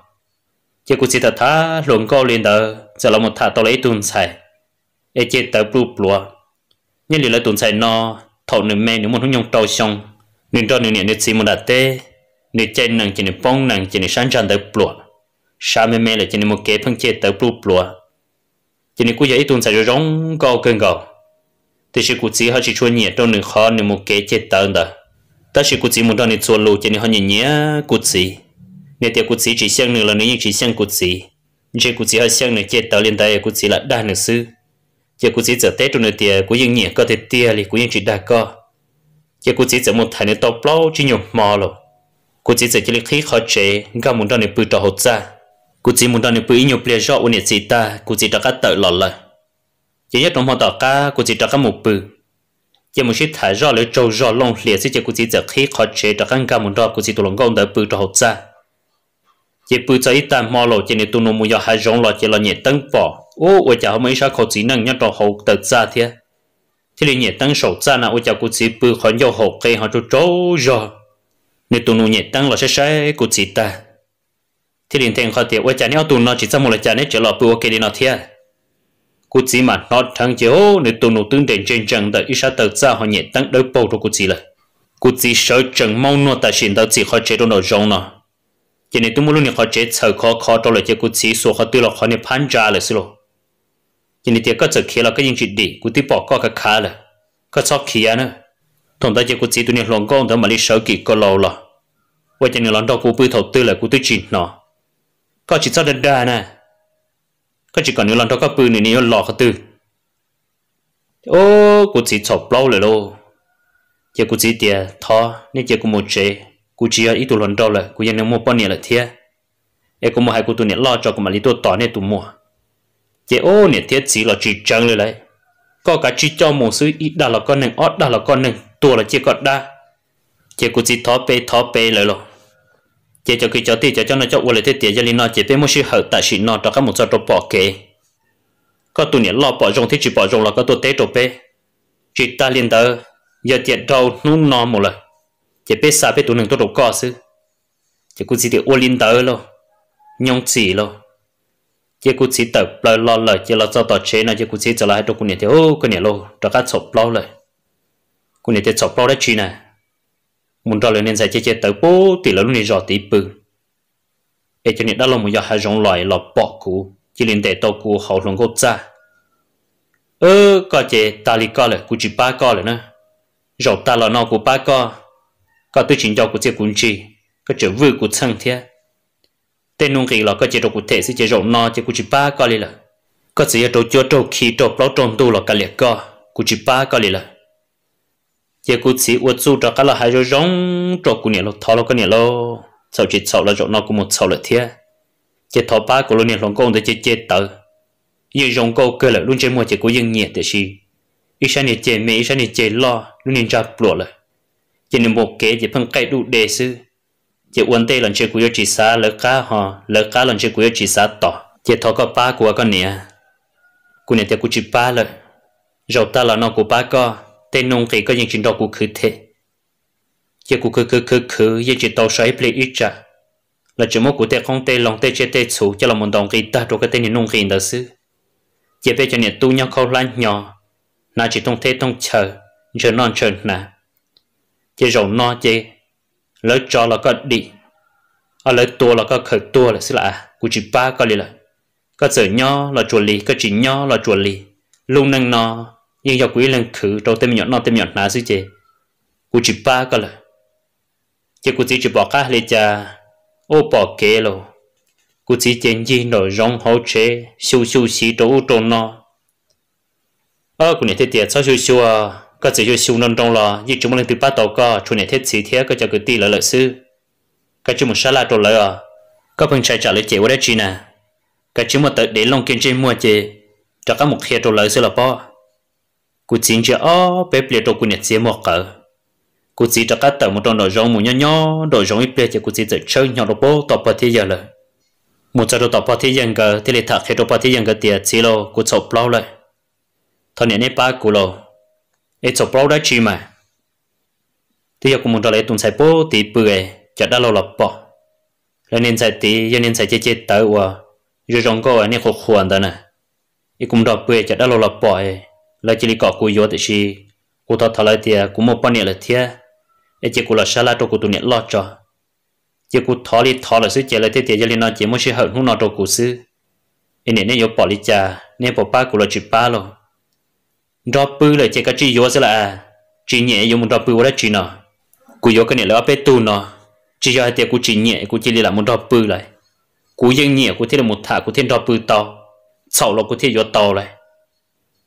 chỉ cũng chỉ thật thà luồng câu lên đó giờ là một thà tao lấy tuần xài em chết tao bu lúa nhưng lại tuần xài nọ thầu nửa mẹ nửa muốn nhung trâu xong nửa trâu nửa nửa nửa chỉ một đặt tê nửa chân nặng chỉ nửa bông nặng chỉ nửa sáng tràn tới lúa sao mẹ mê là chân em một kế phân chia tới bù bùa chân em cú dạy tuần sai rong gò cơn gò thì sự cú chỉ họ chỉ chuyên nhiệt trong nửa khó nửa một kế chết tới đó ta sự cú chỉ một đòn nửa chuột lù chỉ nên họ nhìn nhé cú chỉ nửa tiêu cú chỉ chỉ xem nửa là nửa chỉ xem cú chỉ chỉ cú chỉ họ xem nửa chết tới liên tay cú chỉ là đa nửa sư chỉ cú chỉ giờ tết trong nửa tiêu cú dừng có thể tiêu thì cú dừng chỉ đa co chỉ cú chỉ giờ một thằng nửa tóc bao chỉ nhục mò rồi cú chỉ giờ chỉ là khí khó chế gặp muốn đòn nửa bự trò hột ra กูจีมุนตอนนี้ปุ่ยอยู่เปลี่ยนชอบวันนี้สิตากูจีตะกัดเตอหล่อเลยยังยัดตรงพอต่อก้ากูจีตะกัดหมูปุ่ยยังมุชิถ่ายรอเลยโจรอลงเหลี่ยสิจะกูจีจะขี้ขอเชตะกัดกามุนรอกูจีตุลงก้นเตอปุ่ยตัวหัวใจยังปุ่ยจะอีตามอโลเจนี่ตุนมุยหายร้องหล่อเจรอเนี่ยตั้งปอโอ้ว่าจะเขาไม่ใช่เขาจีนั่งยัดตรงหัวเตอจ้าเทียที่เรียนตั้งโสดจ้านะว่าจะกูจีปุ่ยขอนโยหกเกยหัวโจรอเนี่ยตุนเนี่ยตั้งหล่อใช่ใช่กูจีตา thì đến thằng họ tiệt với cha nhau tụi nó chỉ sang một là cha nó chỉ là bùa cái nó thiệt cú chỉ mà nó thằng chỉ hô nếu tụi nó tương đến trên trận tới sao tới ra họ nhẹ tăng đỡ bầu cho cú chỉ là cú chỉ sợ trận mau nó ta xin tao chỉ họ chế đồ nó rong nó cho nên tụi mình họ chế sợ khó khó đó là chỉ cú chỉ số họ tự là họ nên phản trả là xí lo cho nên tiệt có sợ khi là cái những chỉ đi cú tiếp bỏ qua cái khá là có sợ khi nữa thằng ta chỉ cú chỉ tụi nó lòng con đó mà đi sợ kỹ có lâu là vậy cho nên lần đầu cú bơi thầu tư là cú tự chỉ nó có chỉ sao đơn đà nè có chỉ còn nhiều lần đó có bự này nhiều lọ cái tư ô cô chỉ chọc lâu rồi lô giờ cô chỉ tiệt thọ nên giờ cô chế cô chỉ ở ít tuổi lần đó là cô ยัง mua bao nhiêu là thiệt em cô mua hai cô tụi này lo cho cô mà lý tôi tỏ nên tụi mua giờ ô này thiệt chỉ là chỉ trăng rồi đấy có cả chỉ cho một số ít đã là con nừng ót đã con nừng tua là chỉ còn đa giờ cô chỉ thọ pe thọ pe rồi rồi chỉ cho cái chó thì cho cho nó cho uổng lại thế tiền cho linh nó chỉ phải mua sự hậu tại sự nó cho các một số đồ bỏ kê có tuổi nhện lo bỏ rong thì chỉ bỏ rong là có tuổi tế đồ bê chỉ ta liền đó giờ tiền đâu nó nó một lần chỉ biết sao biết tuổi nương tụi đồ co chứ chỉ cũng chỉ để uổng liền đó lo nhông chỉ lo chỉ cũng chỉ tập lo lo lo chỉ lo cho tao chế nó chỉ cũng chỉ cho lại đồ cũng nhện thì ô cái nhện lo cho các sập lo rồi cũng nhện thì sập lo đấy chi này muốn ra nên giải chế chế tới bố thì là lúc này rõ tí bự ê cho nên đã là một giờ hai dòng loại là bỏ cú chỉ liên tệ tàu cú hậu lòng gốc ra ơ có chế ta li có là cú chỉ ba có là nữa rõ ta là nó của ba có có tôi chính cho của chế cuốn chi có chữ vư của sang thế tên nông kỳ là có chế độ cụ thể sẽ chế rõ nó chế cú chỉ ba có là có sự chế độ chưa độ khí độ bao tròn tu là cả liệt có cú chỉ ba có là giờ cụ chỉ uất su cho cái là hai chỗ giống cho cái này lo thọ lo cái này lo sau chỉ sau là chỗ nó cũng một sau là thế chỉ thọ ba của lo nhà lòng công để chỉ chết tờ giờ giống câu cái là luôn chỉ mua chỉ có những nhẹ thế, gì ít sáng này chơi mẹ ít sáng này chơi lo luôn nên ra bùa rồi chỉ nên một cái chỉ phân cái đủ để sư chỉ uốn tay lần chơi của chỉ xa lỡ cá họ lỡ cá lần chơi của chỉ xa tỏ chỉ thọ cái ba của cái này, cái này thì cụ chỉ ba rồi rồi ta là nó của ba con thế nông cái có những chuyện đó cũng khứ thế giờ cũng khứ, cứ khứ, cứ giờ chỉ tàu sấy ple ít ra là chỉ mỗi cụ tê không tê lòng tê chế tê chủ cho là một đồng cái ta đồ cái tên nông cái đó xứ giờ bây giờ nhà tu nhau khâu lan nhỏ na chỉ tông thế tông chờ chờ non chờ nà giờ rồi no chê lỡ cho là có đi à lỡ tua là có khởi tua là xứ là cụ chỉ ba có lì là có sợ nhỏ là chuột lì có chỉ nhỏ là chuột lì luôn năng nó nhưng giờ quý lần khử trâu tên nhọn non tên nhọn nào xí chê cú chỉ ba cơ là chứ cú chỉ chỉ bỏ cả lên cha ô bỏ kế lo cú chỉ chén gì nổi rong hậu chế siêu siêu xí trâu trâu nó ơ ờ, cú này thế tiệt sao siêu siêu à cái gì siêu siêu non trong lo nhưng chúng mình từ ba đầu co chúng này thế xí thế cái cho cứ ti lợi lợi sư cái chúng mình sa la trâu lợi à các phần trai trả lời chế qua đấy chi nè cái chúng mình tờ để long kiên trên mua chế cho các mục tiêu trâu lợi sư là bao cú chín chưa ó bé bịa đồ cú nhặt xé mỏ cỡ cú chín cho các tàu một đòn đồ rong mù nhó nhó đồ rong ít bịa cho cú chín tự chơi nhỏ đồ bố tọp bờ thế giờ rồi một giờ đồ tập bờ thế giờ cỡ thế là thạc khi đồ bờ thế giờ cỡ tiệt xí lo cú chộp lâu rồi thôi nhảy nếp ba cú lo ít chộp lâu đã chi mà thế giờ cú muốn cho lấy tung sai bố tí bưởi chặt đã lâu lập bỏ lần nên sai tí lần nên sai chết chết tới quá, rồi rong có anh ấy khổ khổ anh ta nè ít cũng đọc bưởi chả đã lâu lập bỏ ấy là chỉ có cô yếu thì chứ cô thọ thọ lại thì cô một bao nhiêu là thế để chỉ cô là sao lại cho cô tu nhện lo cho chỉ cô thọ đi thọ là sự chỉ là thế thì chỉ là chỉ muốn sự hận không nào cho cô sự anh này nên yếu bỏ đi cha nên bỏ ba cô là chỉ ba rồi đó bự là chỉ cái chỉ yếu sẽ là chỉ à? nhẹ yếu muốn đó bự là chỉ nào cô yếu cái này là phải tu nó chỉ cho hai tiệc cô chỉ nhẹ cô chỉ là muốn đó bự lại cô yên nhẹ cô thấy là một thả cô thấy đó bự to sau là cô thấy yếu to lại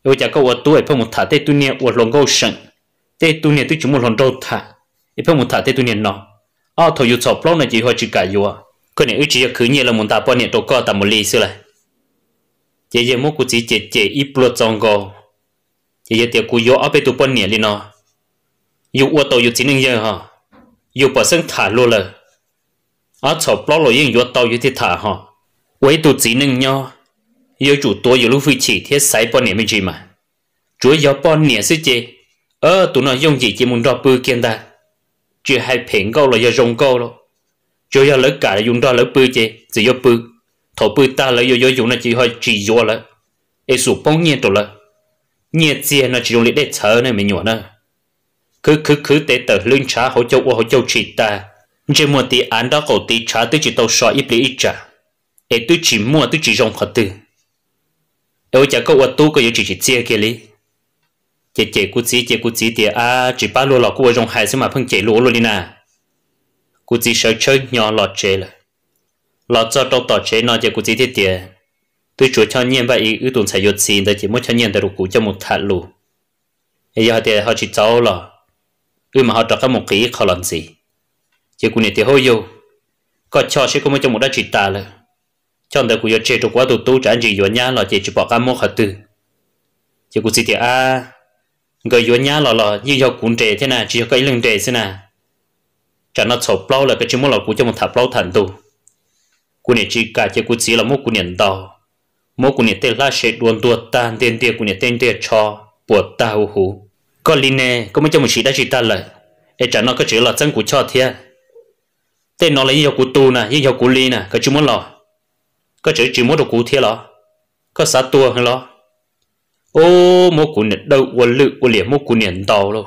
yo cha ko wo tu e pe mu ta te tu ne wo long go shen te tu ne tu chu mu long do ta e pe mu ta te tu ne no a tho yu chop lo na ji ho chi cái yu a ko ne u chi là khu ne la mu ta po ne đâu có ta một li su la ye ye mu cái chỉ chỉ che i plo chong go ye ye te ku yo a pe tu po ne li no yu wo to yu chi ning yêu ha yu pa sen tha lo la a chop lo lo yin yo to yu ti tha ha wei tu chỉ ning nyo yêu chủ tôi yêu lúc phi chỉ thiết sai bọn niệm gì mà chúa yêu bọn niệm sẽ chế ơ tụi nó dùng gì chỉ muốn đo bư kiên ta chỉ hai phèn câu là do rong câu lo chúa yêu lỡ cả là dùng đo lỡ bư chế chỉ do bư thổ bư ta lỡ yêu yêu dùng là chỉ hơi chỉ do lỡ ai sụp bông nhiên tổ lỡ nhiên chia nó chỉ dùng lý để thở nên mình nhỏ nữa cứ cứ cứ tế tờ lưng trả hỗ châu hỗ châu chỉ ta chỉ muốn tí án đó cổ tí trả tới chỉ tàu sọ ít lý ít trả ai tôi chỉ muốn tôi chỉ dùng khởi tư đâu chả có vật tu có yếu chỉ chỉ chia kia lý chỉ chế cú chỉ chế cú chỉ thì à chỉ ba lô lọ cú trong hai số mà phân chỉ lúa luôn đi nè cú chỉ sợ chơi nhỏ lọ chế là lọ cho đâu tỏ chế nó chế cú chỉ thì tiền tôi chủ cho nhiên vậy ý tưởng sai yết xin để chỉ muốn cho nhiên để cú cho một thằng lù bây giờ thì họ chỉ cháu là ư mà họ đặt cái một kỹ khó làm gì chế cú này thì hơi yêu có cho sẽ không một cho một đã chỉ ta rồi trong đó cũng có chế độ quá tụ tụ trả gì rồi nhá là chỉ bỏ cả một hạt tử chỉ cũng gì thì à người rồi nhá là là như do cũng trẻ thế nào chỉ có cái lưng trẻ thế nào cho nó sổ bao là cái chuyện muốn là cũng cho một thập bao thành tu cũng này chỉ cả chỉ cũng chỉ là một cũng nhận đào một cũng nhận tên là sẽ đuôn đua tan tên tiền cũng nhận tên tiền cho buộc ta hù hù có linh này có mấy cho một chỉ đã chỉ ta lời để cho nó có chữ là chân của cho thiệt tên nó là như do của tu nè như do của linh nè cái chuyện muốn là cái chữ chữ mốt đồ cú thế lo cái xã tua hơn lo ô mô cú nè đâu quần lự quần liệt mô cú nè đau lo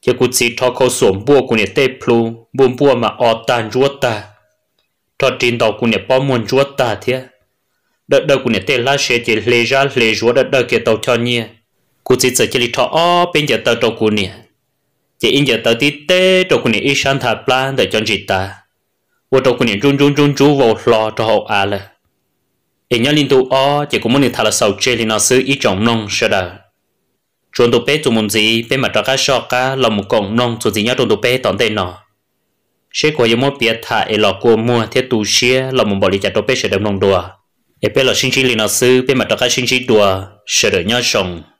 chỉ cú chỉ thọ câu xuống bùa cú nè tê plu buồn bùa mà ở tan chúa ta thọ tin đầu cú nè bao muôn chúa ta thế đợt đợt cú nè tê lá xe chỉ lê ra lê chúa đợt đợt kia tàu cho nhia cú chỉ sợ chỉ li cho ó bên giờ tàu tàu cú nè chỉ in giờ tàu tí tê tàu cú nè ít sáng thà plan để chọn chị ta 我照顾你中中中中我老照好阿了。人家领导啊，结果么你他了手机里那是一种弄是的。中途被做么子，被嘛这个少个老木工弄，做人家中途被当得呢。sẽ có những món bia thả ở lò cua mua thiết tù xe là một bộ lý chặt đồ bê sẽ đem nông đùa. Ở bê là sinh chi lì nó sư bê mặt đó cái sinh chi đùa sẽ đỡ nhau sống.